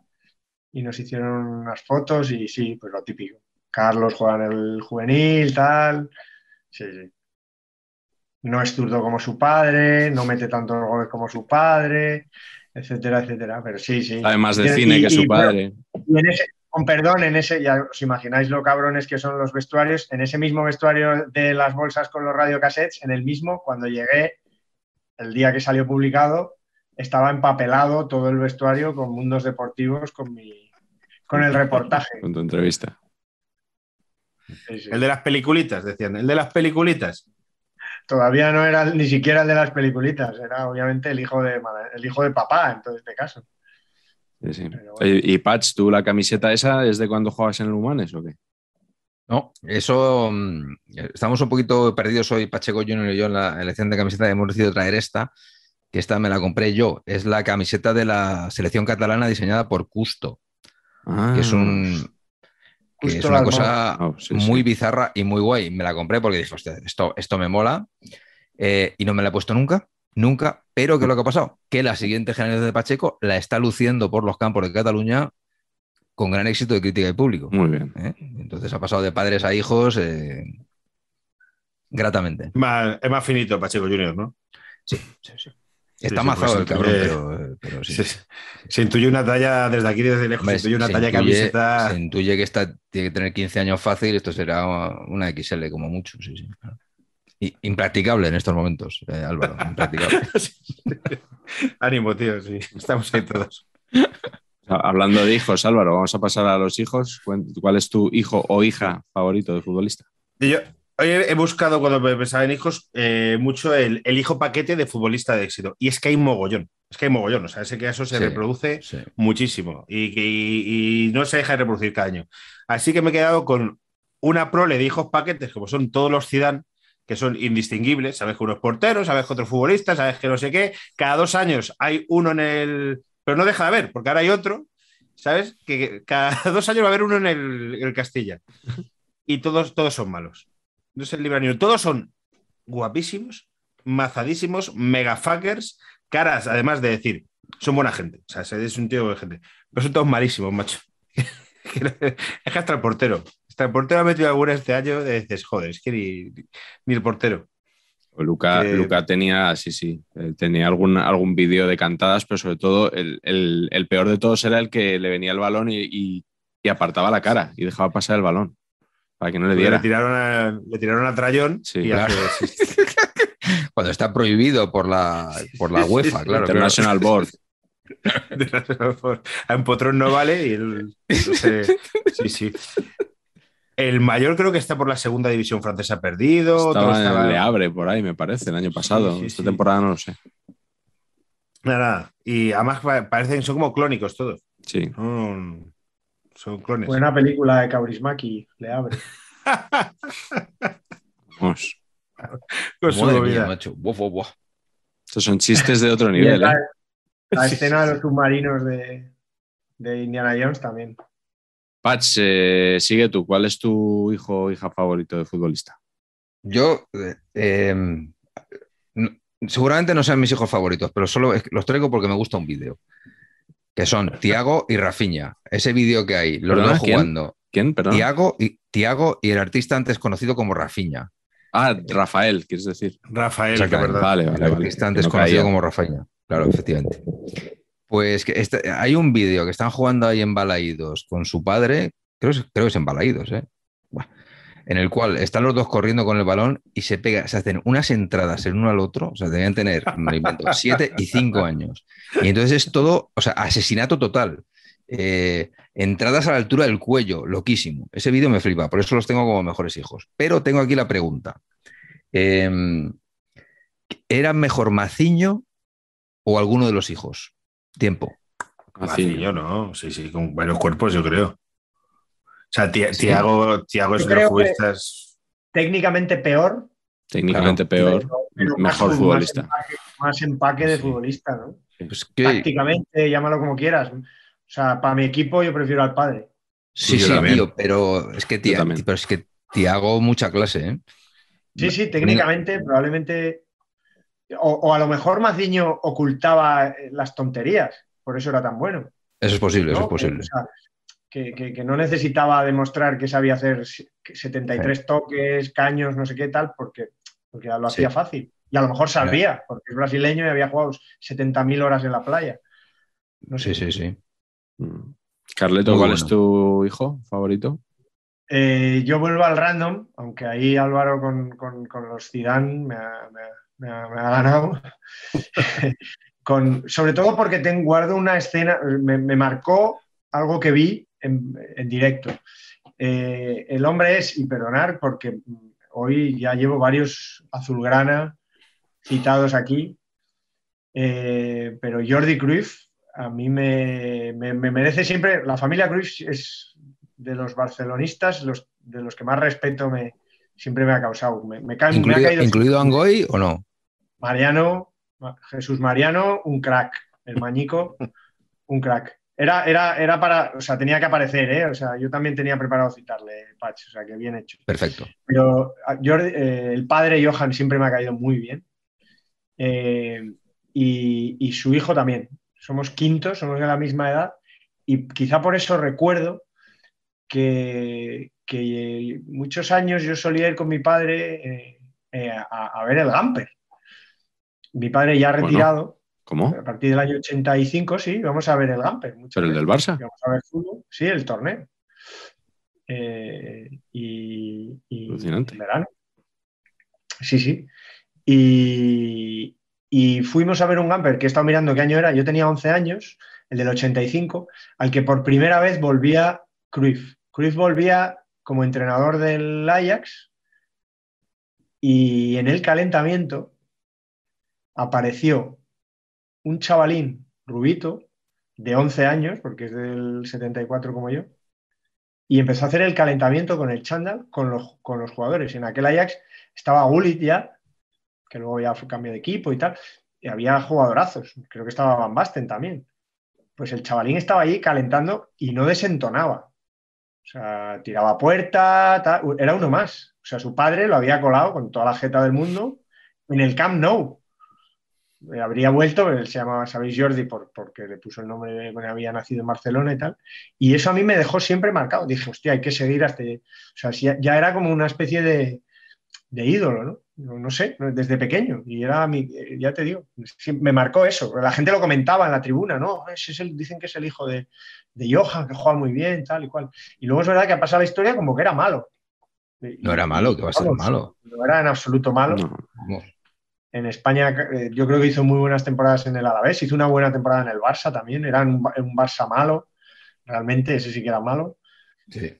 y nos hicieron unas fotos y sí, pues lo típico. Carlos juega en el juvenil, tal. Sí, sí. No es zurdo como su padre, no mete tanto goles como su padre, etcétera, etcétera. Pero sí, sí. Además de cine que su padre. Y en ese, con perdón, en ese, ya os imagináis lo cabrones que son los vestuarios, en ese mismo vestuario de las bolsas con los radiocassettes, en el mismo, cuando llegué, el día que salió publicado, estaba empapelado todo el vestuario con mundos deportivos, con mi con el reportaje. Con tu entrevista. El de las peliculitas, decían, el de las peliculitas. Todavía no era ni siquiera el de las peliculitas, era obviamente el hijo de, el hijo de papá, en todo este caso. y, Pats, ¿tú la camiseta esa es de cuando jugabas en el Humanes o qué? No, eso mm, estamos un poquito perdidos hoy, Pacheco Junior y yo en la elección de camiseta, hemos decidido traer esta, que esta me la compré yo, es la camiseta de la selección catalana diseñada por Custo, que es ah. un... es una cosa oh, muy bizarra y muy guay. Me la compré porque dije, hostia, esto, esto me mola eh, y no me la he puesto nunca, nunca. Pero ¿qué es lo que ha pasado? Que la siguiente generación de Pacheco la está luciendo por los campos de Cataluña con gran éxito de crítica y público. Muy bien. ¿eh? Entonces ha pasado de padres a hijos eh, gratamente. es más finito Pacheco Junior, ¿no? Sí, sí, sí. Está sí, pues el cabrón, eh, pero, sí. se, intuye una talla desde aquí, desde lejos, se intuye una talla camiseta. Se intuye que esta tiene que tener 15 años fácil, esto será una XL como mucho, sí, sí. impracticable en estos momentos, eh, Álvaro, impracticable. [LAUGHS] Ánimo, tío, sí, estamos ahí todos. Ah, hablando de hijos, Álvaro, vamos a pasar a los hijos. ¿Cuál es tu hijo o hija favorito de futbolista? Yo, he buscado cuando pensaba en hijos eh, mucho el, hijo paquete de futbolista de éxito. Y es que hay mogollón. Es que hay mogollón. O sea, que eso se reproduce muchísimo y, no se deja de reproducir cada año. Así que me he quedado con una prole de hijos paquetes, como son todos los Zidane, que son indistinguibles. Sabes que uno es portero, sabes que otro futbolista, sabes que no sé qué. Cada dos años hay uno en el. Pero no deja de haber, porque ahora hay otro. ¿Sabes? Que cada [LAUGHS] dos años va a haber uno en el, Castilla. Y todos, todos son malos. No es el Libra Todos son guapísimos, mazadísimos, mega fuckers caras, además de decir, son buena gente. O sea, es un tío de gente. Pero son todos malísimos, macho. [LAUGHS] es que hasta el portero. Hasta el portero ha metido alguna este año de dices, joder, es que ni, el portero. Luca, Luca, tenía, sí, sí, eh, tenía algún, algún vídeo de cantadas, pero sobre todo el, peor de todos era el que le venía el balón y apartaba la cara y dejaba pasar el balón que no le diera. Le tiraron a, le Trayón [LAUGHS] Cuando está prohibido por la, por la UEFA, claro. International Board. [LAUGHS] en potrón no vale y Sí, sí. El mayor creo que está por la segunda división francesa perdido. Le abre por ahí, me parece, el año pasado. Esta temporada no lo sé. Nada, Y además parecen, son como clónicos todos. Sí son Buena película de Kaurismaki, le abre. [LAUGHS] macho. Estos son chistes de otro nivel. ¿eh? La, escena de los submarinos de, de Indiana Jones también. Patch, eh, sigue tú. ¿Cuál es tu hijo o hija favorito de futbolista? Yo, eh, em, seguramente no sean mis hijos favoritos, pero solo los traigo porque me gusta un vídeo que son Tiago y Rafiña. Ese vídeo que hay, los dos jugando. ¿Quién? Perdón. Tiago y, Tiago y el artista antes conocido como Rafiña. Ah, Rafael, quieres decir. Rafael, Vale, vale, el artista antes conocido como Rafaña. Claro, efectivamente. Pues que este, hay un vídeo que están jugando ahí en Balaídos con su padre, creo, creo que es en Balaídos, ¿eh? en el cual están los dos corriendo con el balón y se pega, se hacen unas entradas el uno al otro, o sea, debían tener, [LAUGHS] siete y cinco años. Y entonces es todo, o sea, asesinato total. Eh, entradas a la altura del cuello, loquísimo. Ese vídeo me flipa, por eso los tengo como mejores hijos. Pero tengo aquí la pregunta. Em, ¿Era mejor Maciño o alguno de los hijos? Tiempo. Maciño, no, sí, sí, con varios cuerpos, yo creo. O sea, Tiago, es de los futbolistas. Técnicamente peor. Técnicamente peor, mejor futbolista. Más empaque, de futbolista, ¿no? Pues que... llámalo como quieras. O sea, para mi equipo yo prefiero al padre. Sí, sí, tío, pero es que Tiago, pero es que mucha clase, ¿eh? Sí, sí, técnicamente probablemente o, a lo mejor Maciño ocultaba las tonterías, por eso era tan bueno. Eso es posible, eso es posible que, no necesitaba demostrar que sabía hacer 73 toques, caños, no sé qué tal, porque, porque lo hacía fácil. Y a lo mejor sabía, porque es brasileño y había jugado 70.000 horas en la playa. No Sí, sí, sí. Mm. Carleto, ¿cuál es tu hijo favorito? Eh, yo vuelvo al random, aunque ahí Álvaro con, los Zidane me ha, ganado. [LAUGHS] con, sobre todo porque guardo una escena, me marcó algo que vi en, directo. Eh, el hombre es, y perdonar, porque hoy ya llevo varios azulgrana citados aquí, eh, pero Jordi Cruyff a mí me, merece siempre, la familia Cruyff es de los barcelonistas, los, de los que más respeto me, siempre me ha causado. Me, me ha ¿Incluido Angoy o no? Mariano, Jesús Mariano, un crack. El Mañico, un crack. Era, para, o sea, tenía que aparecer, ¿eh? O sea, yo también tenía preparado citarle, Patch, o sea, que bien hecho. Perfecto. Pero ah, yo, eh, el padre Johan siempre me ha caído muy bien. Eh, y, su hijo también. Somos quintos, somos de la misma edad. Y quizá por eso recuerdo que, eh, muchos años yo solía ir con mi padre a, ver el Gamper. Mi padre ya retirado. ¿Cómo? a partir del año 85, sí, vamos a ver el Gamper. ¿Pero el del Barça? sí, el torneo. Eh, y, Alucinante. verano. Sí, sí. Y, fuimos a ver un Gamper que he estado mirando qué año era. Yo tenía 11 años, el del 85, al que por primera vez volvía Cruyff. Cruyff volvía como entrenador del Ajax y en el calentamiento apareció un chavalín rubito de 11 años, porque es del 74 como yo, y empezó a hacer el calentamiento con el chándal con los, jugadores. En aquel Ajax estaba Gullit ya, que luego ya cambió cambio de equipo y tal, y había jugadorazos, creo que estaba Van Basten también. Pues el chavalín estaba ahí calentando y no desentonaba. O sea, tiraba puerta, era uno más. O sea, su padre lo había colado con toda la jeta del mundo en el Camp Nou. Eh, habría vuelto, él se llamaba, sabéis, Jordi, por, porque le puso el nombre había nacido en Barcelona y tal, y eso a mí me dejó siempre marcado, dije, hostia, hay que seguir hasta, este-". o sea, ya, era como una especie de, ídolo, ¿no? ¿no? sé, desde pequeño, y era mi, eh, ya te digo, me marcó eso, la gente lo comentaba en la tribuna, ¿no? Ah, ese es el, dicen que es el hijo de, de Johan, que juega muy bien, tal y cual, y luego es verdad que ha pasado la historia como que era malo, no era malo, que va a ser malo. No era en absoluto malo. En España eh, yo creo que hizo muy buenas temporadas en el Alavés, hizo una buena temporada en el Barça también, era un, Barça malo, realmente, ese sí que era malo.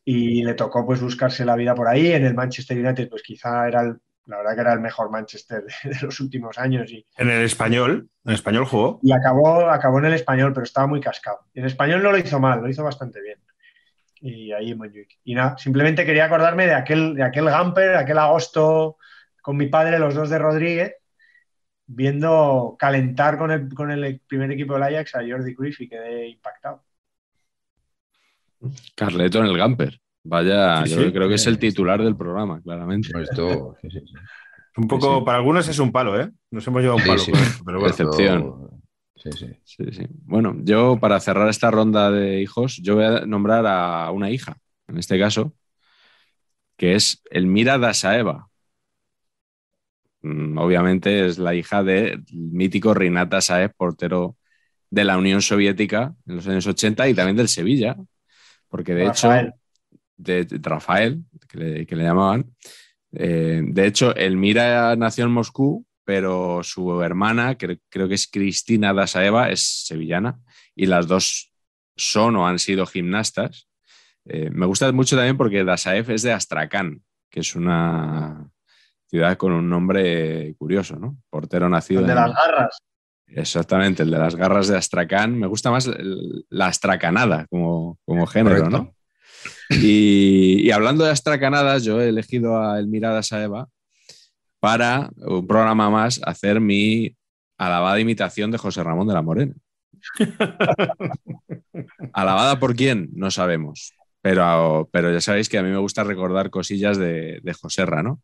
Y le tocó pues buscarse la vida por ahí. En el Manchester United, pues quizá era la verdad que era el mejor Manchester [LAUGHS] de, los últimos años. en el español, en español jugó. Y acabó, acabó en el español, pero estaba muy cascado. En español no lo hizo mal, lo hizo bastante bien. Y ahí en Y nada, simplemente quería acordarme de aquel, de aquel Gamper, aquel agosto con mi padre, los dos de Rodríguez, viendo calentar con el, primer equipo del Ajax a Jordi Cruyff y quedé impactado. Carleto en el Gamper. Vaya, yo creo que es el eh, titular del programa, claramente. Pues un poco, para algunos es un palo, ¿eh? Nos hemos llevado un palo, pero bueno. Bueno, yo para cerrar esta ronda de hijos, yo voy a nombrar a una hija, en este caso, que es Elmira Eva Mm, obviamente es la hija del mítico Rinata Saez, portero de la Unión Soviética en los años 80 y también del Sevilla, porque de hecho, de, Rafael, que le, llamaban, eh, de hecho, Elmira nació en Moscú, pero su hermana, que creo que es Cristina Dasaeva, es sevillana y las dos son o han sido gimnastas. Eh, me gusta mucho también porque Dasaev es de Astrakhan, que es una ciudad con un nombre curioso, ¿no? Portero nacido. El de las garras. Exactamente, el de las garras de Astracán. Me gusta más la astracanada como, como género, ¿no? Y, hablando de astracanadas, yo he elegido a Mirada Saeva para un programa más hacer mi alabada imitación de José Ramón de la Morena. [LAUGHS] ¿Alabada por quién? No sabemos. Pero, pero ya sabéis que a mí me gusta recordar cosillas de, de José Ramón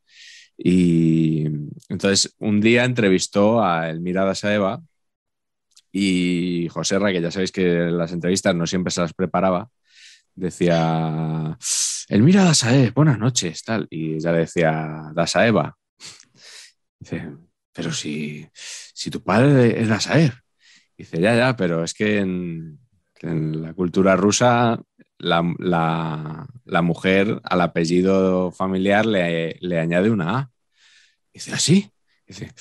y entonces un día entrevistó a Elmira Saeva y José Ra, que ya sabéis que las entrevistas no siempre se las preparaba, decía, Elmira Dasaeva, buenas noches, tal. Y ella le decía, Dasaeva. Dice, pero si, tu padre es Dasaev. Dice, ya, ya, pero es que en la cultura rusa la, mujer al apellido familiar le, añade una A. Dice, ¿así? Ah, dice,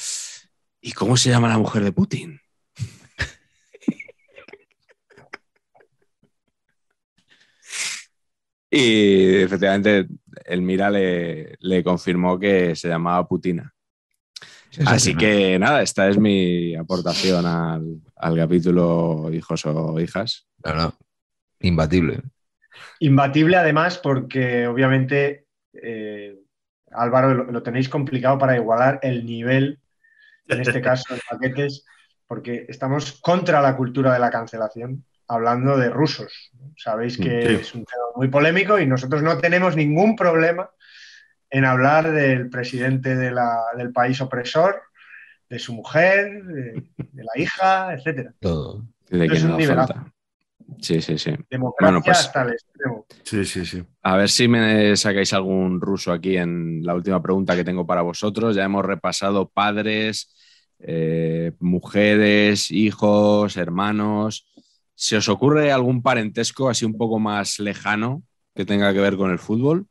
¿y cómo se llama la mujer de Putin? [LAUGHS] y efectivamente, el Mira le, confirmó que se llamaba Putina. Así que nada, esta es mi aportación al, al capítulo Hijos o Hijas. No, imbatible. Imbatible además porque obviamente, eh, Álvaro, lo, tenéis complicado para igualar el nivel, en este [LAUGHS] caso de paquetes, porque estamos contra la cultura de la cancelación, hablando de rusos. Sabéis que es un tema muy polémico y nosotros no tenemos ningún problema en hablar del presidente del país opresor, de su mujer, de, la hija, etcétera. Todo. es un Sí, sí, sí. Democracia bueno, pues, hasta extremo. Sí, sí, sí. A ver si me sacáis algún ruso aquí en la última pregunta que tengo para vosotros. Ya hemos repasado padres, eh, mujeres, hijos, hermanos. ¿Se os ocurre algún parentesco así un poco más lejano que tenga que ver con el fútbol?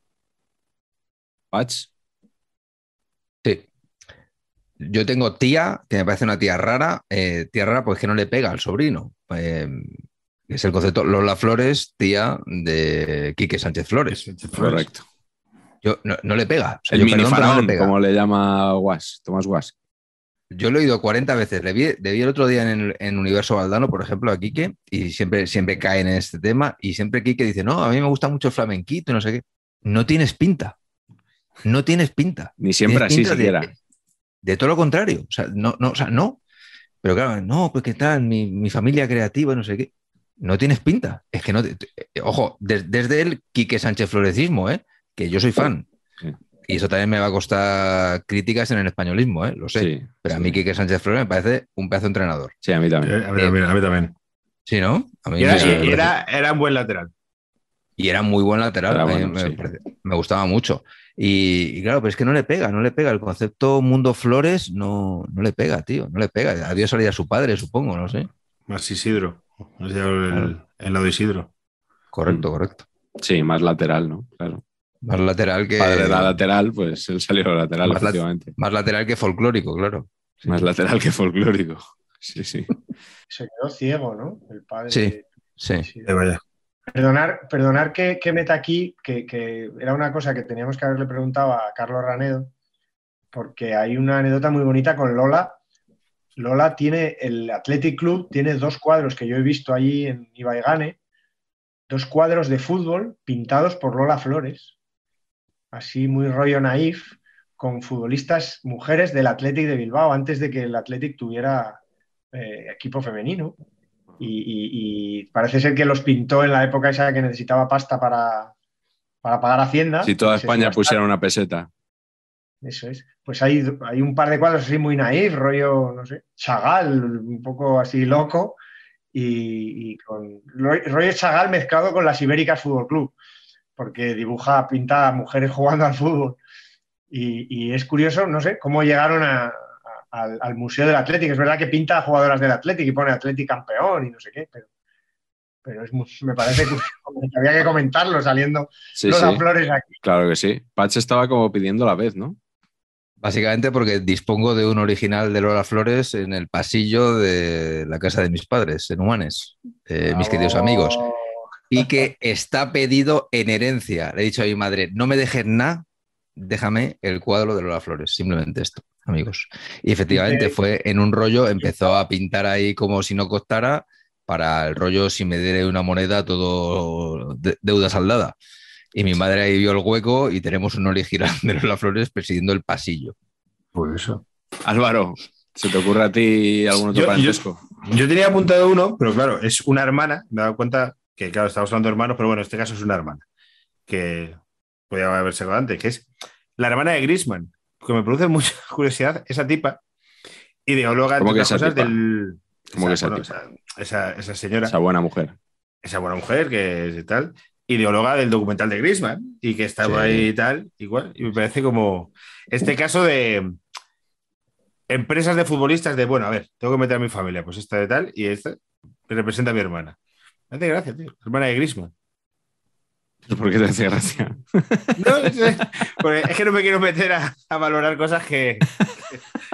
¿Pach? Sí. Yo tengo tía, que me parece una tía rara, eh, tía rara pues que no le pega al sobrino. Eh, es el concepto Lola Flores, tía de Quique Sánchez Flores. Correcto. Yo, no, le pega. el yo, no como le llama Guas, Tomás Guas. Yo lo he oído 40 veces. Le vi, el otro día en, en, Universo Valdano, por ejemplo, a Quique, y siempre, siempre cae en este tema. Y siempre Quique dice: No, a mí me gusta mucho flamenquito, no sé qué. No tienes pinta. No tienes pinta. Ni siempre así se De, de, todo lo contrario. O sea, no, no, o sea, no. Pero claro, no, pues qué tal, mi familia creativa, no sé qué no tienes pinta. Es que no. Eh, ojo, desde el Quique Sánchez Florecismo, ¿eh? que yo soy fan. Y eso también me va a costar críticas en el españolismo, ¿eh? lo sé. pero a mí Quique Sánchez Flores me parece un pedazo de entrenador. Sí, eh, a mí también. A, mí, también. Sí, ¿no? era, era, un buen lateral. Y era muy buen lateral. me, gustaba mucho. Y, claro, pero es que no le pega, no le pega. El concepto Mundo Flores no, no le pega, tío. No le pega. Adiós salía a su padre, supongo, no sé. Más Isidro en el, de Isidro. Correcto, mm. correcto. Sí, más lateral, ¿no? Claro. Más lateral que. Padre lateral, pues él salió lateral, más Más lateral que folclórico, claro. Más lateral que folclórico. Sí, sí. [LAUGHS] Se quedó ciego, ¿no? El padre. Sí, sí. De verdad. Perdonar, perdonar que, que, meta aquí, que, que, era una cosa que teníamos que haberle preguntado a Carlos Ranedo, porque hay una anécdota muy bonita con Lola Lola tiene, el Athletic Club tiene dos cuadros que yo he visto allí en Ibaigane, dos cuadros de fútbol pintados por Lola Flores, así muy rollo naif, con futbolistas mujeres del Athletic de Bilbao, antes de que el Athletic tuviera eh, equipo femenino. Y, parece ser que los pintó en la época esa que necesitaba pasta para, para pagar Hacienda. Si toda España pusiera una peseta. Eso es. Pues hay, hay un par de cuadros así muy naif, rollo, no sé, Chagal, un poco así loco, y, con rollo Chagal mezclado con las Ibéricas Fútbol Club, porque dibuja, pinta a mujeres [LAUGHS] jugando al fútbol. Y, es curioso, no sé, cómo llegaron al, Museo del Atlético. Es verdad que pinta a jugadoras del Atlético y pone Atlético campeón y no sé qué, pero, pero es me parece que [LAUGHS] había que comentarlo saliendo flores aquí. Claro que sí. Pache estaba como pidiendo la vez, ¿no? Básicamente porque dispongo de un original de Lola Flores en el pasillo de la casa de mis padres, en Humanes, mis queridos amigos, y que [LAUGHS] está pedido en herencia. Le he dicho a mi madre, no me dejes nada, déjame el cuadro de Lola Flores, simplemente esto, amigos. Y efectivamente fue en un rollo, empezó a pintar ahí como si no costara, para el rollo si me diera una moneda, todo deuda saldada. Y mi madre ahí vio el hueco y tenemos un Oli de las Flores presidiendo el pasillo. Por pues eso. Álvaro, ¿se te ocurre a ti algún otro yo, Yo, tenía apuntado uno, pero claro, es una hermana. Me he dado cuenta que, claro, estamos hablando de hermanos, pero bueno, en este caso es una hermana. Que podía haberse dado antes, que es la hermana de Grisman. Que me produce mucha [LAUGHS] curiosidad esa tipa ideóloga de cosas del. esa, esa, esa, señora. Esa buena mujer. Esa buena mujer que es y tal ideóloga del documental de Griezmann y que estaba ahí y tal, igual. Y me parece como este caso de empresas de futbolistas de, bueno, a ver, tengo que meter a mi familia, pues esta de tal y esta representa a mi hermana. Me gracia, tío, hermana de Griezmann. ¿Por qué te hace gracia? No, es que no me quiero meter a, valorar cosas que,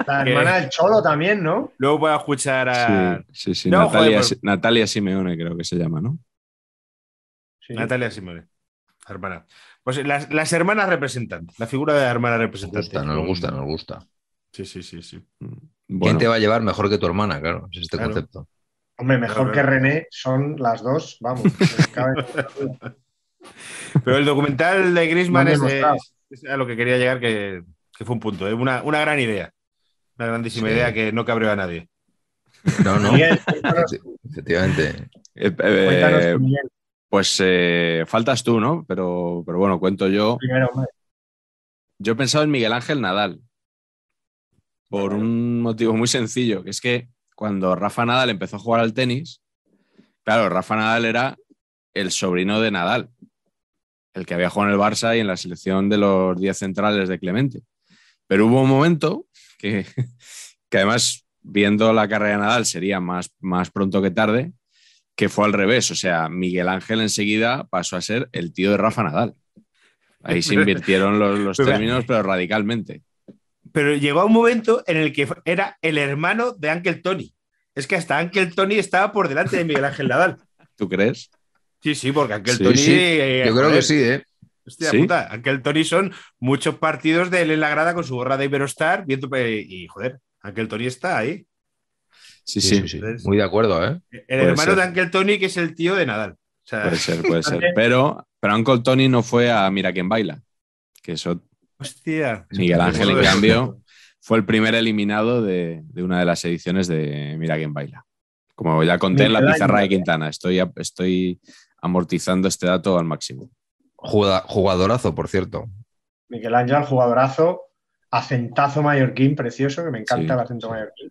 la hermana del Cholo también, ¿no? Luego voy a escuchar a. Natalia, Natalia, Simeone, creo que se llama, ¿no? Natalia Simone. Hermana. Pues las, hermanas representantes, la figura de hermana representante. Nos gusta, nos gusta, gusta. Sí, sí, sí, sí. ¿Quién te va a llevar mejor que tu hermana? Claro, es este concepto. Hombre, mejor que René son las dos, vamos. [LAUGHS] Pero el documental de Grisman es, a lo que quería llegar, que, fue un punto, ¿eh? una, gran idea, una grandísima idea que no cabreó a nadie. No, no. Efectivamente. Eh, eh, pues eh, faltas tú, ¿no? Pero, pero bueno, cuento yo. Yo he pensado en Miguel Ángel Nadal, por un motivo muy sencillo, que es que cuando Rafa Nadal empezó a jugar al tenis, claro, Rafa Nadal era el sobrino de Nadal, el que había jugado en el Barça y en la selección de los 10 centrales de Clemente. Pero hubo un momento [LAUGHS] que, además, viendo la carrera de Nadal, sería más, más pronto que tarde, que fue al revés. O sea, Miguel Ángel enseguida pasó a ser el tío de Rafa Nadal. Ahí se [LAUGHS] invirtieron los, términos, pero radicalmente. Pero llegó a un momento en el que era el hermano de Ángel Tony. Es que hasta Ángel Tony estaba por delante de Miguel Ángel Nadal. [LAUGHS] ¿Tú crees? Sí, sí, porque Ángel Tony. Eh, Yo creo que sí, ¿eh? Hostia puta, Ángel Tony son muchos partidos de él en la grada con su gorra de Iberostar eh, y joder, Ángel Tony está ahí. Sí, sí, muy de acuerdo, ¿eh? El hermano de Angel Tony, que es el tío de Nadal. puede ser, puede ser. [LAUGHS] Pero, pero Tony no fue a Mira quien baila, que eso. Hostia. Miguel Ángel, en cambio, fue el primer eliminado de, una de las ediciones de Mira quien baila. Como ya conté en la pizarra de Quintana, estoy, estoy amortizando este dato al máximo. Jugadorazo, por cierto. Miguel Ángel, jugadorazo, acentazo mallorquín, precioso, que me encanta el acento mallorquín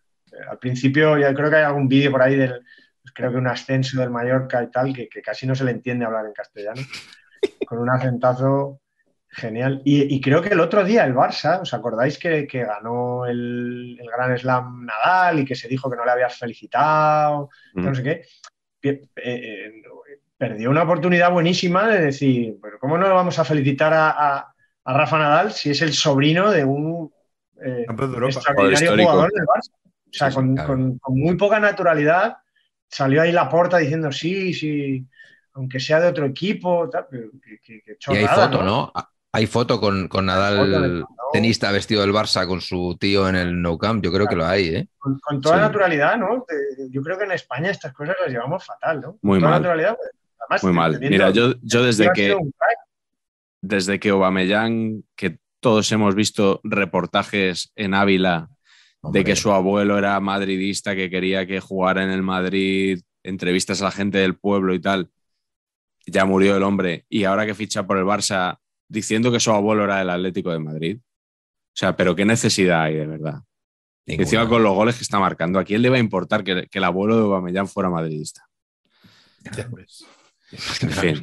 al principio, yo creo que hay algún vídeo por ahí del, creo que un ascenso del Mallorca y tal, que, casi no se le entiende hablar en castellano, [LAUGHS] con un acentazo genial. Y, creo que el otro día el Barça, ¿os acordáis que, ganó el, Gran Slam Nadal y que se dijo que no le había felicitado, mm. no sé qué? Eh, eh, perdió una oportunidad buenísima de decir, ¿cómo no le vamos a felicitar a, Rafa Nadal si es el sobrino de un eh, extraordinario jugador del Barça? O sea, con, muy poca naturalidad salió ahí la porta diciendo sí, sí, aunque sea de otro equipo, Y hay foto, ¿no? Hay foto con, Nadal, tenista vestido del Barça, con su tío en el No Camp. Yo creo que lo hay, ¿eh? Con, toda naturalidad, ¿no? Yo creo que en España estas cosas las llevamos fatal, ¿no? Muy mal. Pues, muy mal. Mira, yo, yo desde que. Desde que Obameyang, que todos hemos visto reportajes en Ávila de que su abuelo era madridista, que quería que jugara en el Madrid, entrevistas a la gente del pueblo y tal. Ya murió el hombre. Y ahora que ficha por el Barça, diciendo que su abuelo era el Atlético de Madrid. O sea, pero qué necesidad hay de verdad. Ninguna. Encima con los goles que está marcando, ¿a quién le va a importar que, el abuelo de Aubameyang fuera madridista? Pues. en [LAUGHS] fin.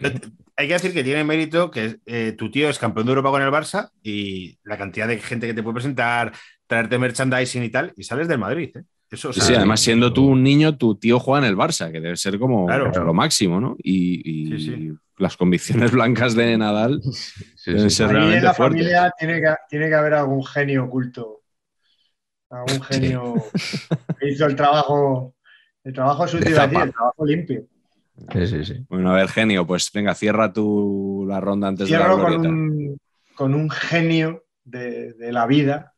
Hay que decir que tiene mérito que eh, tu tío es campeón de Europa con el Barça y la cantidad de gente que te puede presentar, traerte merchandising y tal, y sales del Madrid. ¿eh? Eso, además siendo tú un niño, tu tío juega en el Barça, que debe ser como lo máximo, ¿no? Y, las convicciones [LAUGHS] blancas de Nadal deben ser en la familia tiene que, haber algún genio oculto, algún genio [LAUGHS] que hizo el trabajo, el trabajo sucio el trabajo limpio. Sí, sí, sí. Bueno, a ver, genio, pues venga, cierra tú la ronda antes de la con un, con un genio de, de la vida,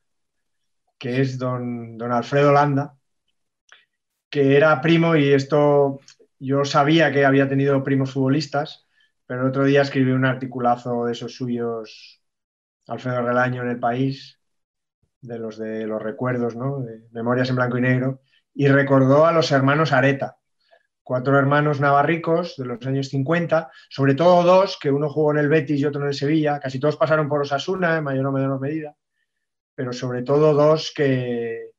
que es don, don Alfredo Landa, que era primo y esto yo sabía que había tenido primos futbolistas, pero el otro día escribí un articulazo de esos suyos, Alfredo Relaño en el país, de los de los recuerdos, ¿no? De Memorias en blanco y negro, y recordó a los hermanos Areta, cuatro hermanos navarricos de los años 50, sobre todo dos, que uno jugó en el Betis y otro en el Sevilla, casi todos pasaron por Osasuna en mayor o menor medida, pero sobre todo dos que,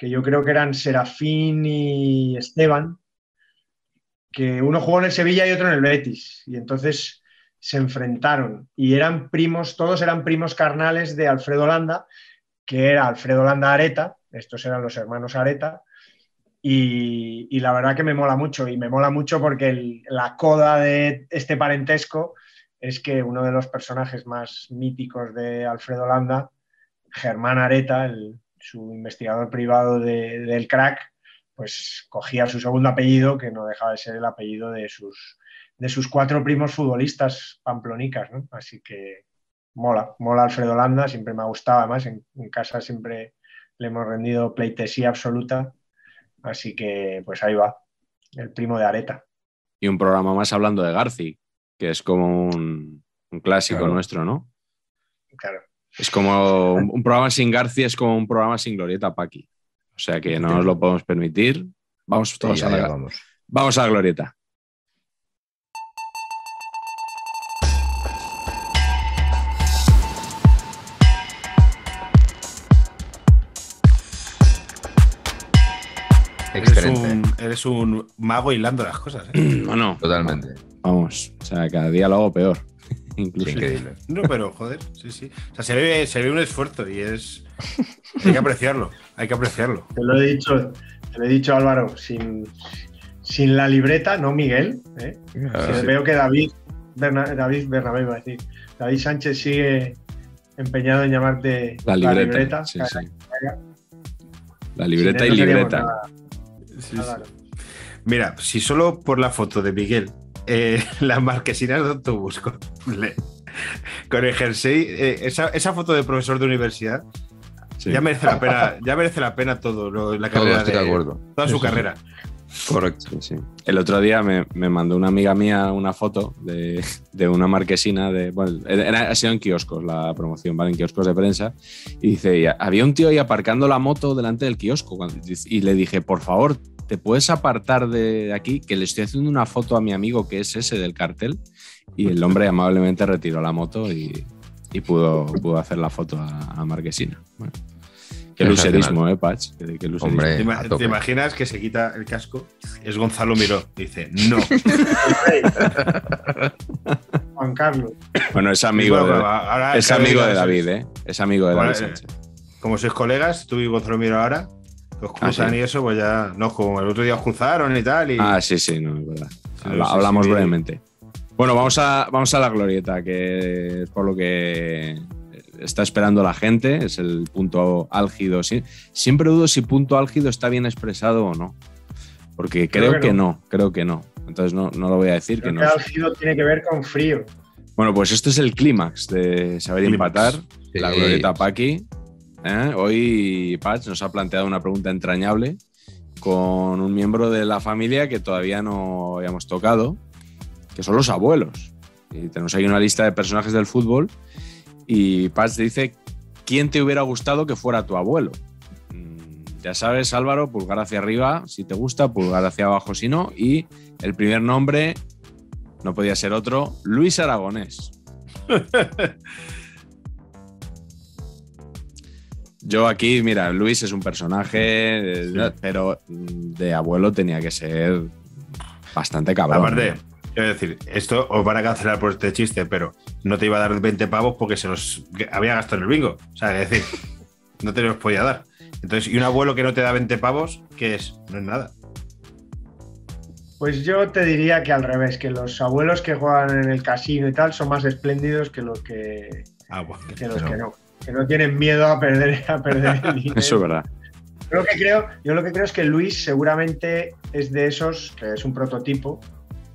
yo creo que eran Serafín y Esteban, que uno jugó en el Sevilla y otro en el Betis, y entonces se enfrentaron y eran primos, todos eran primos carnales de Alfredo Landa, que era Alfredo Landa Areta, estos eran los hermanos Areta, y, la verdad que me mola mucho, y me mola mucho porque la coda de este parentesco es que uno de los personajes más míticos de Alfredo Landa Germán Areta, su investigador privado del crack, pues cogía su segundo apellido, que no dejaba de ser el apellido de sus, de sus cuatro primos futbolistas pamplonicas, ¿no? Así que mola, mola Alfredo Landa, siempre me ha gustado, además en, casa siempre le hemos rendido pleitesía absoluta, así que pues ahí va, el primo de Areta. Y un programa más hablando de Garci, que es como un, clásico nuestro, ¿no? Claro. Es como un, programa sin García, es como un programa sin Glorieta Paqui. O sea que no nos lo podemos permitir. Vamos a la vamos. vamos a la Glorieta. Eres un, mago hilando las cosas. ¿eh? [CLEARS THROAT] no, totalmente. Vamos, o sea, cada día lo hago peor. Increíble. No, pero joder, sí, sí. O sea, se ve, un esfuerzo y es. Hay que apreciarlo, hay que apreciarlo. Te lo he dicho, te lo he dicho Álvaro, sin, sin la libreta, no Miguel. ¿eh? Ah, veo que David, David Bernabé va a decir. David Sánchez sigue empeñado en llamarte la libreta. La libreta, La libreta y libreta. Mira, si solo por la foto de Miguel eh, las [LAUGHS] marquesinas de autobús con, con el jersey. Eh, esa, esa, foto de profesor de universidad ya, merece la pena, ya merece la pena todo la carrera. de, acuerdo. Toda su carrera. Correcto, El otro día me, mandó una amiga mía una foto de, una marquesina de. Bueno, ha sido en kioscos la promoción, ¿vale? En kioscos de prensa. Y dice: Había un tío ahí aparcando la moto delante del kiosco. Y le dije, por favor, te puedes apartar de aquí, que le estoy haciendo una foto a mi amigo que es ese del cartel, y el hombre amablemente retiró la moto y, pudo, pudo, hacer la foto a, Marquesina. ¿eh, qué lucerismo, ¿eh, Patch? ¿Te, imaginas que se quita el casco? Es Gonzalo Miró, dice, no. [LAUGHS] Juan Carlos. Bueno, es amigo, de, es amigo de David, ¿eh? Es amigo de David eh, Sánchez. Como sois colegas, tú y Gonzalo Miró ahora, Ah, y eso, pues ya. No, como el otro día os cruzaron y tal. Y... Ah, sí, sí, no, es verdad. hablamos brevemente. Bueno, vamos a, vamos a la glorieta, que es por lo que está esperando la gente. Es el punto álgido. Siempre dudo si punto álgido está bien expresado o no. Porque creo, que, no. creo que no. Entonces no, lo voy a decir. que, no. álgido tiene que ver con frío. Bueno, pues esto es el clímax de saber empatar. La glorieta Paki. ¿eh? Hoy paz nos ha planteado una pregunta entrañable con un miembro de la familia que todavía no habíamos tocado, que son los abuelos. Y tenemos ahí una lista de personajes del fútbol y paz dice, ¿quién te hubiera gustado que fuera tu abuelo? Mm, ya sabes, Álvaro, pulgar hacia arriba si te gusta, pulgar hacia abajo si no. Y el primer nombre no podía ser otro, Luis Aragonés. [LAUGHS] Yo aquí, mira, Luis es un personaje, eh, pero de abuelo tenía que ser bastante cabrón. Aparte, quiero decir, esto os van a cancelar por este chiste, pero no te iba a dar 20 pavos porque se los había gastado en el bingo. O sea, es decir, [LAUGHS] no te los podía dar. Entonces, y un abuelo que no te da 20 pavos, ¿qué es? No es nada. Pues yo te diría que al revés, que los abuelos que juegan en el casino y tal son más espléndidos que los que, ah, que, los que no que no tienen miedo a perder, [LAUGHS] el dinero. Eso es verdad. Yo lo, que creo, yo lo que creo es que Luis seguramente es de esos, que es un prototipo,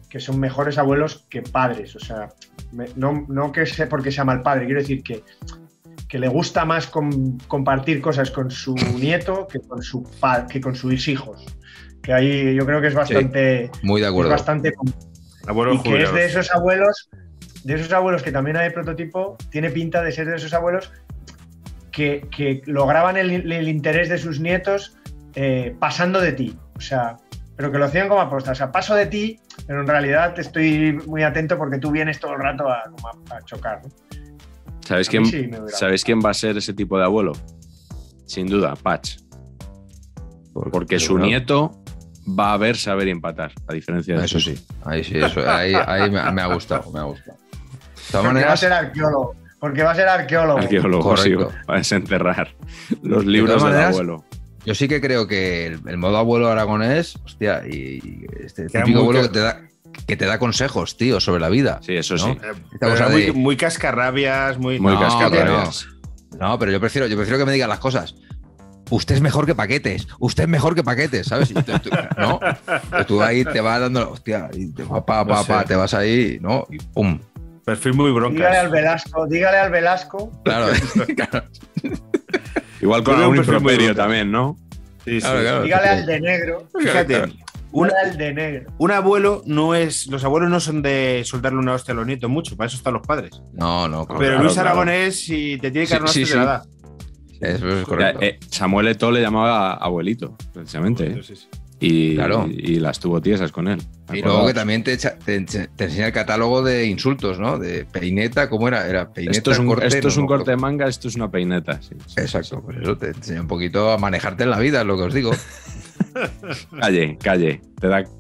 que son mejores abuelos que padres. O sea, no, no, que sea porque sea mal padre, quiero decir que, que le gusta más compartir cosas con su nieto que con, su, que con sus hijos. Que ahí yo creo que es bastante. muy de acuerdo. bastante. que es de esos abuelos de esos abuelos que también hay prototipo, tiene pinta de ser de esos abuelos que, lograban el, interés de sus nietos eh, pasando de ti. O sea, pero que lo hacían como aposta. O sea, paso de ti, pero en realidad estoy muy atento porque tú vienes todo el rato a, chocar. ¿Sabes, quién, ¿Sabes quién va a ser ese tipo de abuelo? Sin duda, Patch. Porque su nieto va a ver saber empatar, a diferencia de eso. sí, ahí sí, eso, ahí, me, ha gustado, me ha gustado porque va a ser arqueólogo. Porque va a ser arqueólogo. Arqueólogo, sí. Va a desenterrar los libros de del abuelo. Yo sí que creo que el, modo abuelo aragonés, hostia, y, este típico abuelo que te da consejos, tío, sobre la vida. Sí, eso sí. muy, muy, cascarrabias, muy. cascarrabias. No. pero yo prefiero, yo prefiero que me diga las cosas. Usted es mejor que paquetes, usted es mejor que paquetes, ¿sabes? no, ahí te vas dando, hostia, y pa, te vas ahí, ¿no? Y pum, Perfil muy bronca. Dígale al Velasco, dígale al Velasco. Claro, [LAUGHS] [LAUGHS] claro. Igual con un improperio también, ¿no? Sí, sí. dígale al de negro. Fíjate. Un, al de negro. un abuelo no es. Los abuelos no son de soltarle una hostia a los nietos mucho, para eso están los padres. No, no, Pero Luis Aragón es si te tiene que dar una hostia de edad. Eso es correcto. Eh, Samuel Eto le llamaba abuelito, precisamente. ¿eh? sí, sí. Y, las tuvo tiesas con él. Y luego que también te, enseña el catálogo de insultos, ¿no? De peineta, ¿cómo era? Era peineta. Esto es un corte, de manga, esto es una peineta. Exacto, pues eso te, enseña un poquito a manejarte en la vida, lo que os digo. [LAUGHS] calle, calle.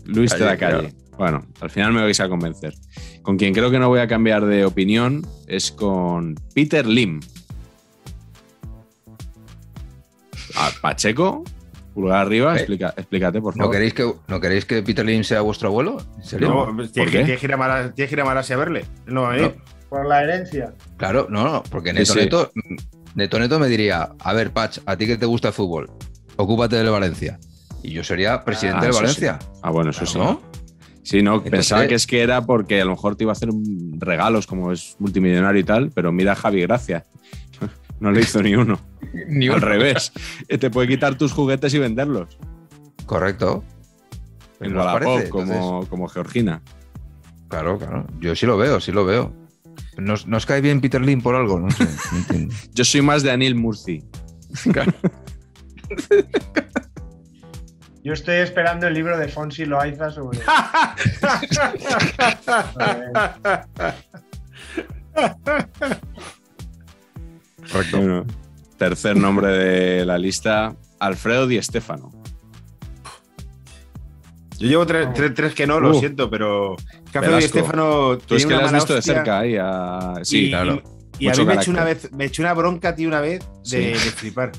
Luis te da calle. Bueno, al final me vais a convencer. Con quien creo que no voy a cambiar de opinión es con Peter Lim. Pacheco, arriba, explica, explícate, por favor. ¿No queréis, que, ¿No queréis que Peter Lynn sea vuestro abuelo? No, tiene que, ir a Malasia a verle. No, Por la herencia. Claro, no, no, porque Neto, Neto, me diría, a ver, Patch, a ti que te gusta el fútbol, ocúpate del Valencia. Y yo sería presidente ah, de Valencia. Ah, bueno, eso sí. Sí, no, pensaba eh, que es que era porque a lo mejor te iba a hacer regalos, como es multimillonario y tal, pero mira Javi gracias no le hizo ni uno. [LAUGHS] ni Al revés. Eh, te puede quitar tus juguetes y venderlos. Correcto. En pues la como, como Georgina. Claro, claro. Yo sí lo veo, sí lo veo. Nos, cae bien Peter Lynn por algo, no sé. [LAUGHS] Yo soy más de Anil Murci. [LAUGHS] Yo estoy esperando el libro de Fonsi Loaiza sobre. Correcto. tercer nombre de la lista, Alfredo Di Stefano. Yo llevo tres, que no, lo uh. siento, pero Alfredo Di Stefano. Tú es que lo has visto de cerca ahí. Sí, claro. Y, a mí me echó, una vez, me echó una bronca, ti una vez de, flipar.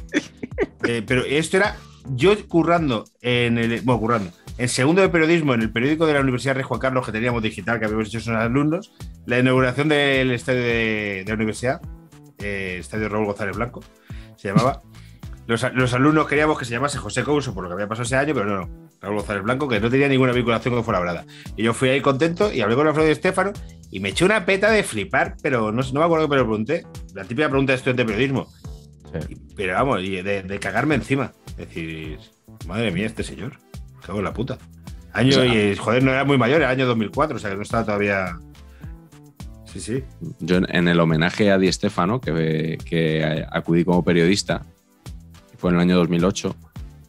Eh, pero esto era yo currando en el. Bueno, currando. En segundo de periodismo, en el periódico de la Universidad de Juan Carlos que teníamos digital, que habíamos hecho unos alumnos, la inauguración del estadio de la universidad eh, Estadio Raúl González Blanco, se llamaba. Los, alumnos queríamos que se llamase José Couso por lo que había pasado ese año, pero no, Raúl González Blanco, que no tenía ninguna vinculación con Fuenlabrada. Y yo fui ahí contento y hablé con Alfredo Estefano y me eché una peta de flipar, pero no, no me acuerdo que me lo pregunté. La típica pregunta de estudiante de periodismo. pero vamos, y de, cagarme encima. Decir, madre mía, este señor, cago en la puta. Año, y joder, no era muy mayor, era año 2004, o sea que no estaba todavía Sí, sí. Yo en el homenaje a Di Stefano, que, que acudí como periodista, fue en el año 2008,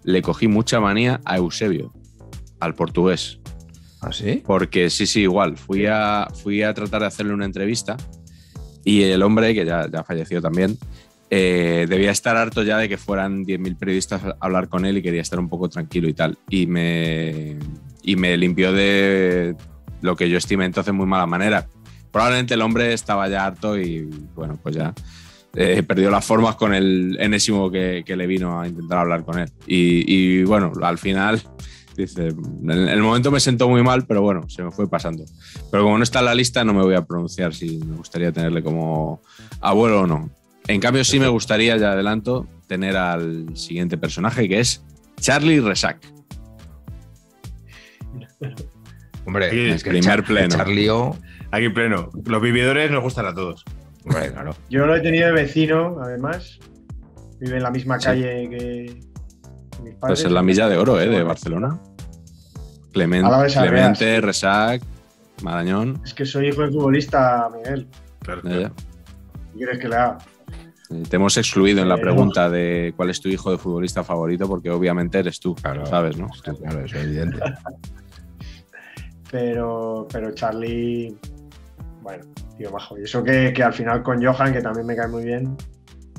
le cogí mucha manía a Eusebio, al portugués. ¿Ah, sí? Porque sí, sí, igual. Fui a, fui a tratar de hacerle una entrevista y el hombre, que ya, ya falleció también, eh, debía estar harto ya de que fueran 10.000 periodistas a hablar con él y quería estar un poco tranquilo y tal. Y me, y me limpió de lo que yo estimé entonces muy mala manera, probablemente el hombre estaba ya harto y bueno, pues ya eh, perdió las formas con el enésimo que, le vino a intentar hablar con él. Y, bueno, al final, dice, en el momento me sentó muy mal, pero bueno, se me fue pasando. Pero como no está en la lista, no me voy a pronunciar si me gustaría tenerle como abuelo o no. En cambio, sí me gustaría, ya adelanto, tener al siguiente personaje, que es Charlie Resac. Hombre, es primer pleno. Aquí pleno. Los vividores nos gustan a todos. Yo lo he tenido de vecino, además. Vive en la misma calle que mis padres. Pues en la milla de oro, ¿eh? De Barcelona. Clemente, Resac, Marañón. Es que soy hijo de futbolista, Miguel. claro. ¿Qué quieres que le haga? Te hemos excluido en la eh, pregunta de cuál es tu hijo de futbolista favorito, porque obviamente eres tú, ¿sabes? ¿no? Claro, es evidente. [LAUGHS] pero, pero Charlie bueno, tío bajo. Y eso que, que, al final con Johan, que también me cae muy bien,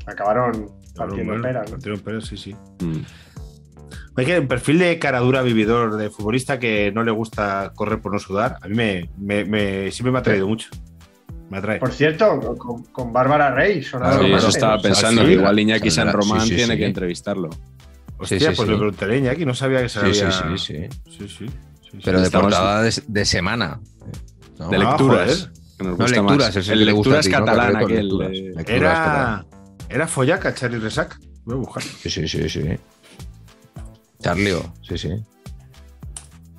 acabaron partiendo bueno, peras. ¿no? Partieron peras, sí, sí. Hay mm. que un perfil de caradura vividor, de futbolista que no le gusta correr por no sudar, a mí me, me, siempre me ha traído mucho. Me atrae. Por cierto, con, Bárbara Rey. yo ah, sí, eso estaba ah, pensando, que igual Iñaki San Román tiene que entrevistarlo. Hostia, pues le a Iñaki, no sabía que se había... Sí, sí, sí. Pero de portada de, semana. de de ah, lecturas no, lecturas, Era, era follaca Charlie Resac. Voy a buscar. Sí, sí, sí, sí. sí, sí.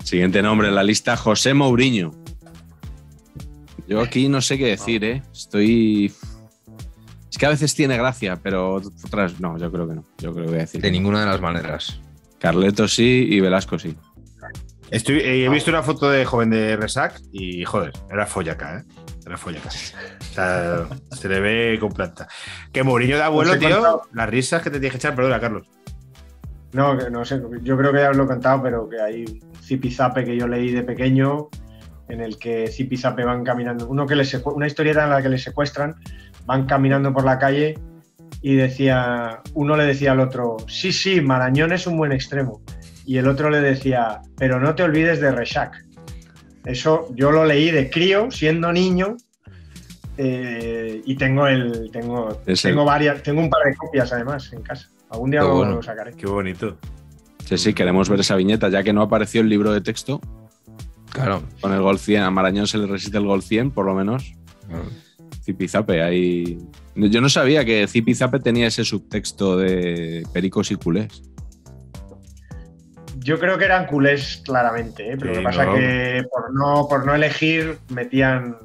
Siguiente nombre en la lista, José Mourinho. Yo aquí no sé qué decir, ¿eh? Estoy. Es que a veces tiene gracia, pero otras no, yo creo que no. Yo creo que voy a decir. De ninguna de las maneras. Carleto sí y Velasco sí. Eh, he visto una foto de joven de Resac y joder, era follaca, ¿eh? la casi. se le ve con plata. Que Mourinho de abuelo, tío, las risas que te tienes que echar, perdona, Carlos. No, no sé, yo creo que ya os lo he contado, pero que hay un zipizape que yo leí de pequeño, en el que zipizape van caminando, uno que les una historieta en la que le secuestran, van caminando por la calle y decía, uno le decía al otro, sí, sí, Marañón es un buen extremo. Y el otro le decía, pero no te olvides de Reshack. Eso yo lo leí de crío, siendo niño, eh, y tengo el tengo varias tengo un par de copias además en casa. Algún día lo, sacaré. Qué bonito. Sí, sí, queremos ver esa viñeta, ya que no apareció el libro de texto. Claro. Con el gol 100, a Marañón se le resiste el gol 100, por lo menos. Zipizape, ahí. Yo no sabía que Zipizape tenía ese subtexto de pericos y culés. Yo creo que eran culés claramente, ¿eh? pero lo que pasa es que por no, por no elegir metían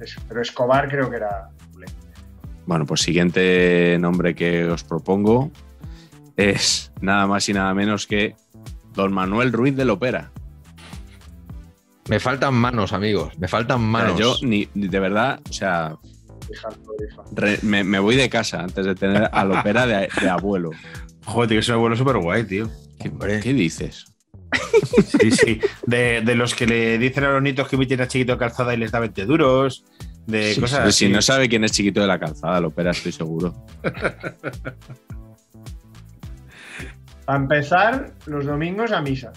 eso. Pero Escobar creo que era culé. Bueno, pues siguiente nombre que os propongo es nada más y nada menos que Don Manuel Ruiz de Opera. Me faltan manos, amigos. Me faltan manos. yo ni, de verdad, o sea, me, voy de casa antes de tener a opera de, de abuelo. [LAUGHS] Joder, tío, es un abuelo súper guay, tío. ¿Qué, dices? sí, sí. De, los que le dicen a los nietos que Ubi a Chiquito de Calzada y les da 20 duros. De cosas pues Si no sabe quién es Chiquito de la Calzada, lo opera, estoy seguro. [LAUGHS] a empezar, los domingos a misa.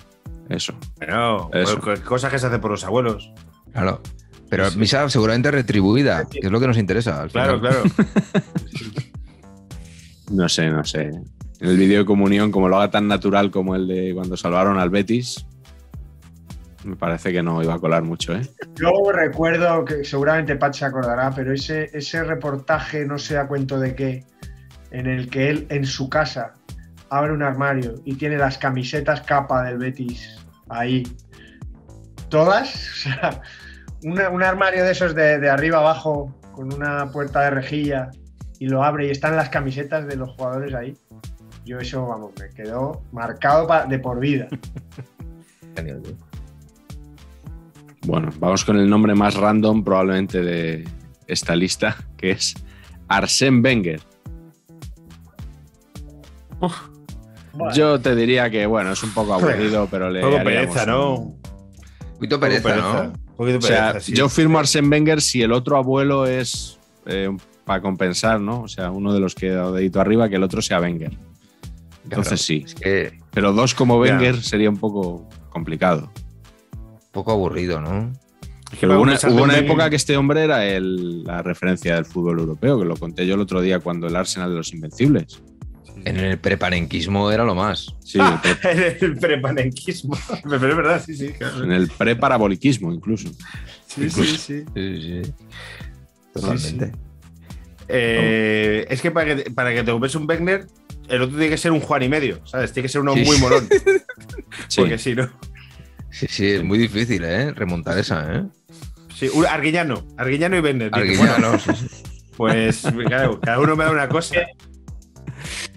Eso. Pero, pues cosas que se hace por los abuelos. Claro. Pero misa seguramente retribuida, que es lo que nos interesa. claro, claro. [LAUGHS] no sé, no sé en el vídeo de comunión, como lo haga tan natural como el de cuando salvaron al Betis, me parece que no iba a colar mucho, ¿eh? Yo recuerdo que seguramente Pat se acordará, pero ese, ese reportaje, no sé a cuento de qué, en el que él en su casa abre un armario y tiene las camisetas capa del Betis ahí. Todas, [LAUGHS] o sea, un armario de esos de arriba abajo con una puerta de rejilla y lo abre y están las camisetas de los jugadores ahí yo eso, vamos, me quedó marcado de por vida. [LAUGHS] Bueno, vamos con el nombre más random probablemente de esta lista, que es Arsène Wenger. Yo te diría que, bueno, es un poco aburrido, pero le. poco pereza, ¿no? Un poquito pereza, ¿no? o sea, yo firmo Arsène Wenger si el otro abuelo es eh, para compensar, ¿no? O sea, uno de los que ha dedito arriba, que el otro sea Wenger. Entonces sí. Pero dos como Wenger sería un poco complicado. Un poco aburrido, ¿no? hubo una, época que este hombre era la referencia del fútbol europeo, que lo conté yo el otro día cuando el Arsenal de los Invencibles. En el preparenquismo era lo más. Sí, [LAUGHS] en el preparenquismo. [LAUGHS] verdad, sí, sí. En el preparaboliquismo, incluso. Sí, sí, sí. Totalmente. Eh, es que para que, te ocupes un Wenger el otro tiene que ser un Juan y medio, ¿sabes? Tiene que ser uno muy morón. [LAUGHS] sí. Porque si no. Sí, sí, es muy difícil, ¿eh? Remontar esa, ¿eh? Sí, un Arguiñano, y Bender. bueno, Pues claro, cada uno me da una cosa.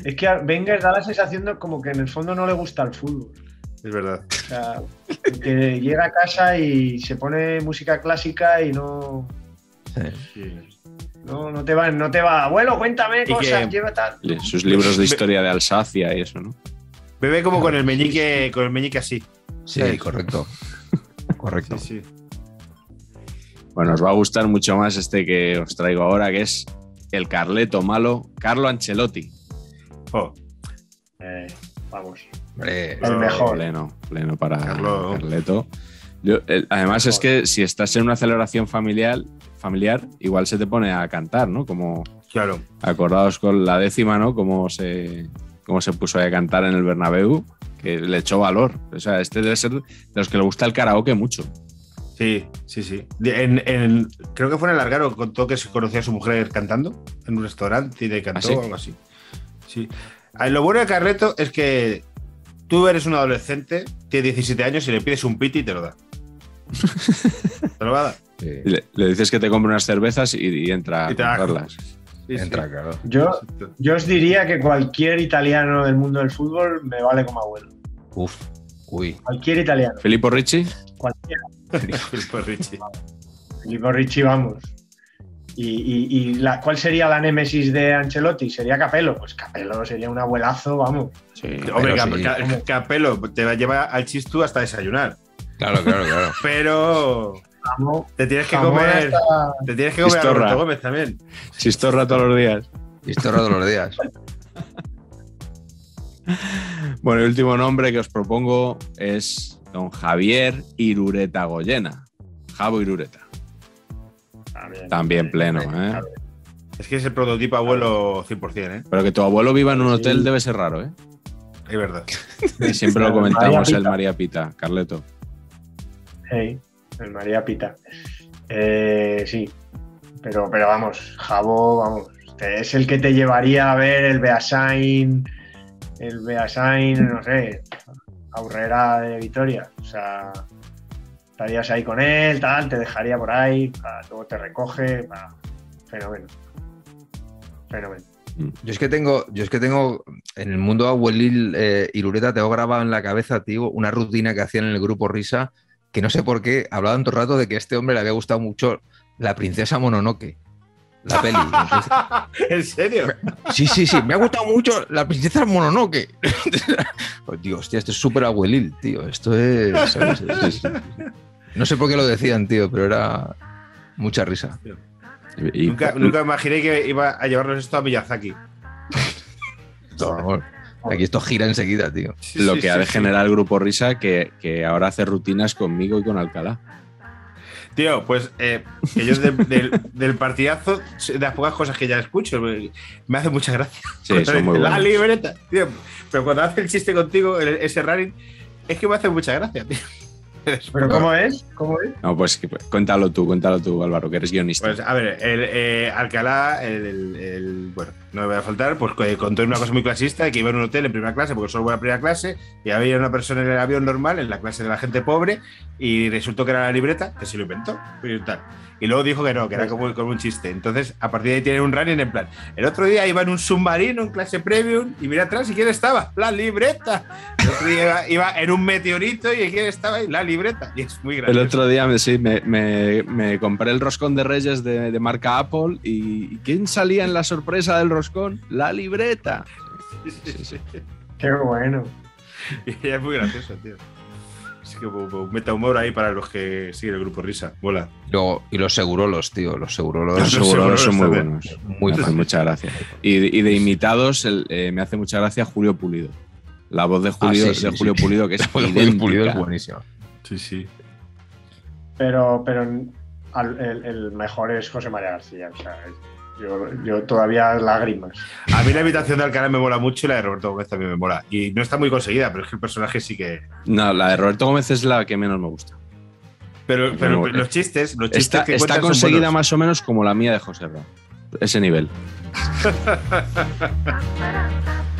Es que Wenger da la sensación de como que en el fondo no le gusta el fútbol. Es verdad. O sea, que llega a casa y se pone música clásica y no. Sí. No, no te va, no te va. Abuelo, cuéntame cosas, lleva Sus libros de historia de Alsacia y eso, ¿no? Bebe como con el meñique, con el meñique así. Sí, correcto. [LAUGHS] correcto. Sí, sí. Bueno, os va a gustar mucho más este que os traigo ahora, que es el Carleto malo, Carlo Ancelotti. Oh. Eh, vamos. el mejor. Pleno, pleno para Carleto. además, es que si estás en una celebración familiar, familiar, igual se te pone a cantar, ¿no? Como claro. acordados con la décima, ¿no? Como se, como se puso a cantar en el Bernabéu, que le echó valor. O sea, este debe ser de los que le gusta el karaoke mucho. Sí, sí, sí. creo que fue en el Largaro, contó que se conocía a su mujer cantando en un restaurante y le cantó ¿Ah, o algo así. Sí. Eh, lo bueno de Carreto es que tú eres un adolescente, tiene 17 años y le pides un piti y te lo da. [LAUGHS] te lo va le, dices que te compre unas cervezas y, entra a comprarlas. entra, claro. Yo, yo os diría que cualquier italiano del mundo del fútbol me vale como abuelo. Uf, uy. Cualquier italiano. ¿Filippo Ricci? Cualquiera. Filippo Ricci. [LAUGHS] Filippo Ricci, vamos. ¿Y, la, cuál sería la némesis de Ancelotti? ¿Sería Capello? Pues Capello sería un abuelazo, vamos. Hombre, Capello te va a llevar al chistú hasta desayunar. Claro, claro, claro. [LAUGHS] Pero te tienes que comer. Te tienes que comer a Roberto Gómez también. Chistorra todos los días. Chistorra todos los días. [LAUGHS] bueno, el último nombre que os propongo es don Javier Irureta Goyena. Javo Irureta. También, pleno, ¿eh? Es que es el prototipo abuelo 100%, ¿eh? Pero que tu abuelo viva en un hotel debe ser raro, ¿eh? Es verdad. [LAUGHS] siempre lo comentamos, el María Pita, Carleto. Hey el María Pita. Eh, sí, pero, pero vamos, Jabo, vamos, es el que te llevaría a ver el Beasain, el Beasain, no sé, Aurrera de Vitoria. O sea, estarías ahí con él, tal, te dejaría por ahí, todo te recoge, fenómeno. Yo es que tengo, yo es que tengo en el mundo abuelil y eh, Lureta, tengo grabado en la cabeza, tío, una rutina que hacían en el grupo Risa que no sé por qué hablaba tanto rato de que a este hombre le había gustado mucho la princesa Mononoke. La peli. [LAUGHS] ¿En serio? Sí, sí, sí. Me ha gustado mucho la princesa Mononoke. Dios, [LAUGHS] pues, hostia, esto es súper abuelil, tío. Esto es, no sé por qué lo decían, tío, pero era mucha risa. nunca, imaginé que iba a llevarnos esto a Miyazaki. [LAUGHS] Aquí esto gira enseguida, tío. Lo que ha de generar el grupo Risa, que, ahora hace rutinas conmigo y con Alcalá. Tío, pues eh, [LAUGHS] ellos del, partidazo, de las pocas cosas que ya escucho, me hace mucha gracia. Sí, son muy [LAUGHS] La libreta, Pero cuando hace el chiste contigo, ese running, es que me hace mucha gracia, tío. [LAUGHS] ¿Pero cómo es? ¿Cómo es? No, pues, pues cuéntalo tú, cuéntalo tú, Álvaro, que eres guionista. Pues a ver, el, eh, Alcalá, el, bueno, no me voy a faltar, pues eh, contó una cosa muy clasista, que iba en un hotel en primera clase, porque solo voy a primera clase, y había una persona en el avión normal, en la clase de la gente pobre, y resultó que era la libreta, que se lo inventó, y tal. Y luego dijo que no, que era pues como, un chiste. Entonces, a partir de ahí tiene un running en plan. El otro día iba en un submarino, en clase premium, y mira atrás, ¿y quién estaba? La libreta. El otro día iba, en un meteorito, ¿y quién estaba? La libreta. Y es muy gracioso. El otro día, me, compré el roscón de Reyes de, marca Apple, y, ¿quién salía en la sorpresa del roscón? La libreta. Qué bueno. [LAUGHS] Y es muy gracioso, tío que meta humor ahí para los que siguen el grupo Risa. y los segurolos, tío. Los segurolos, los son muy buenos. Muy gracias. muchas gracias Y, de imitados, eh, me hace mucha gracia Julio Pulido. La voz de ah, Julio, Julio Pulido, que es [LAUGHS] es buenísimo. Sí, sí. Pero, pero el, mejor es José María García. O sea, yo, todavía lágrimas. A mí la habitación de Alcalá me mola mucho y la de Roberto Gómez también me mola. Y no está muy conseguida, pero es que el personaje sí que. No, la de Roberto Gómez es la que menos me gusta. Pero, los chistes, los chistes está, está conseguida más o menos como la mía de José Ra. Ese nivel. [LAUGHS]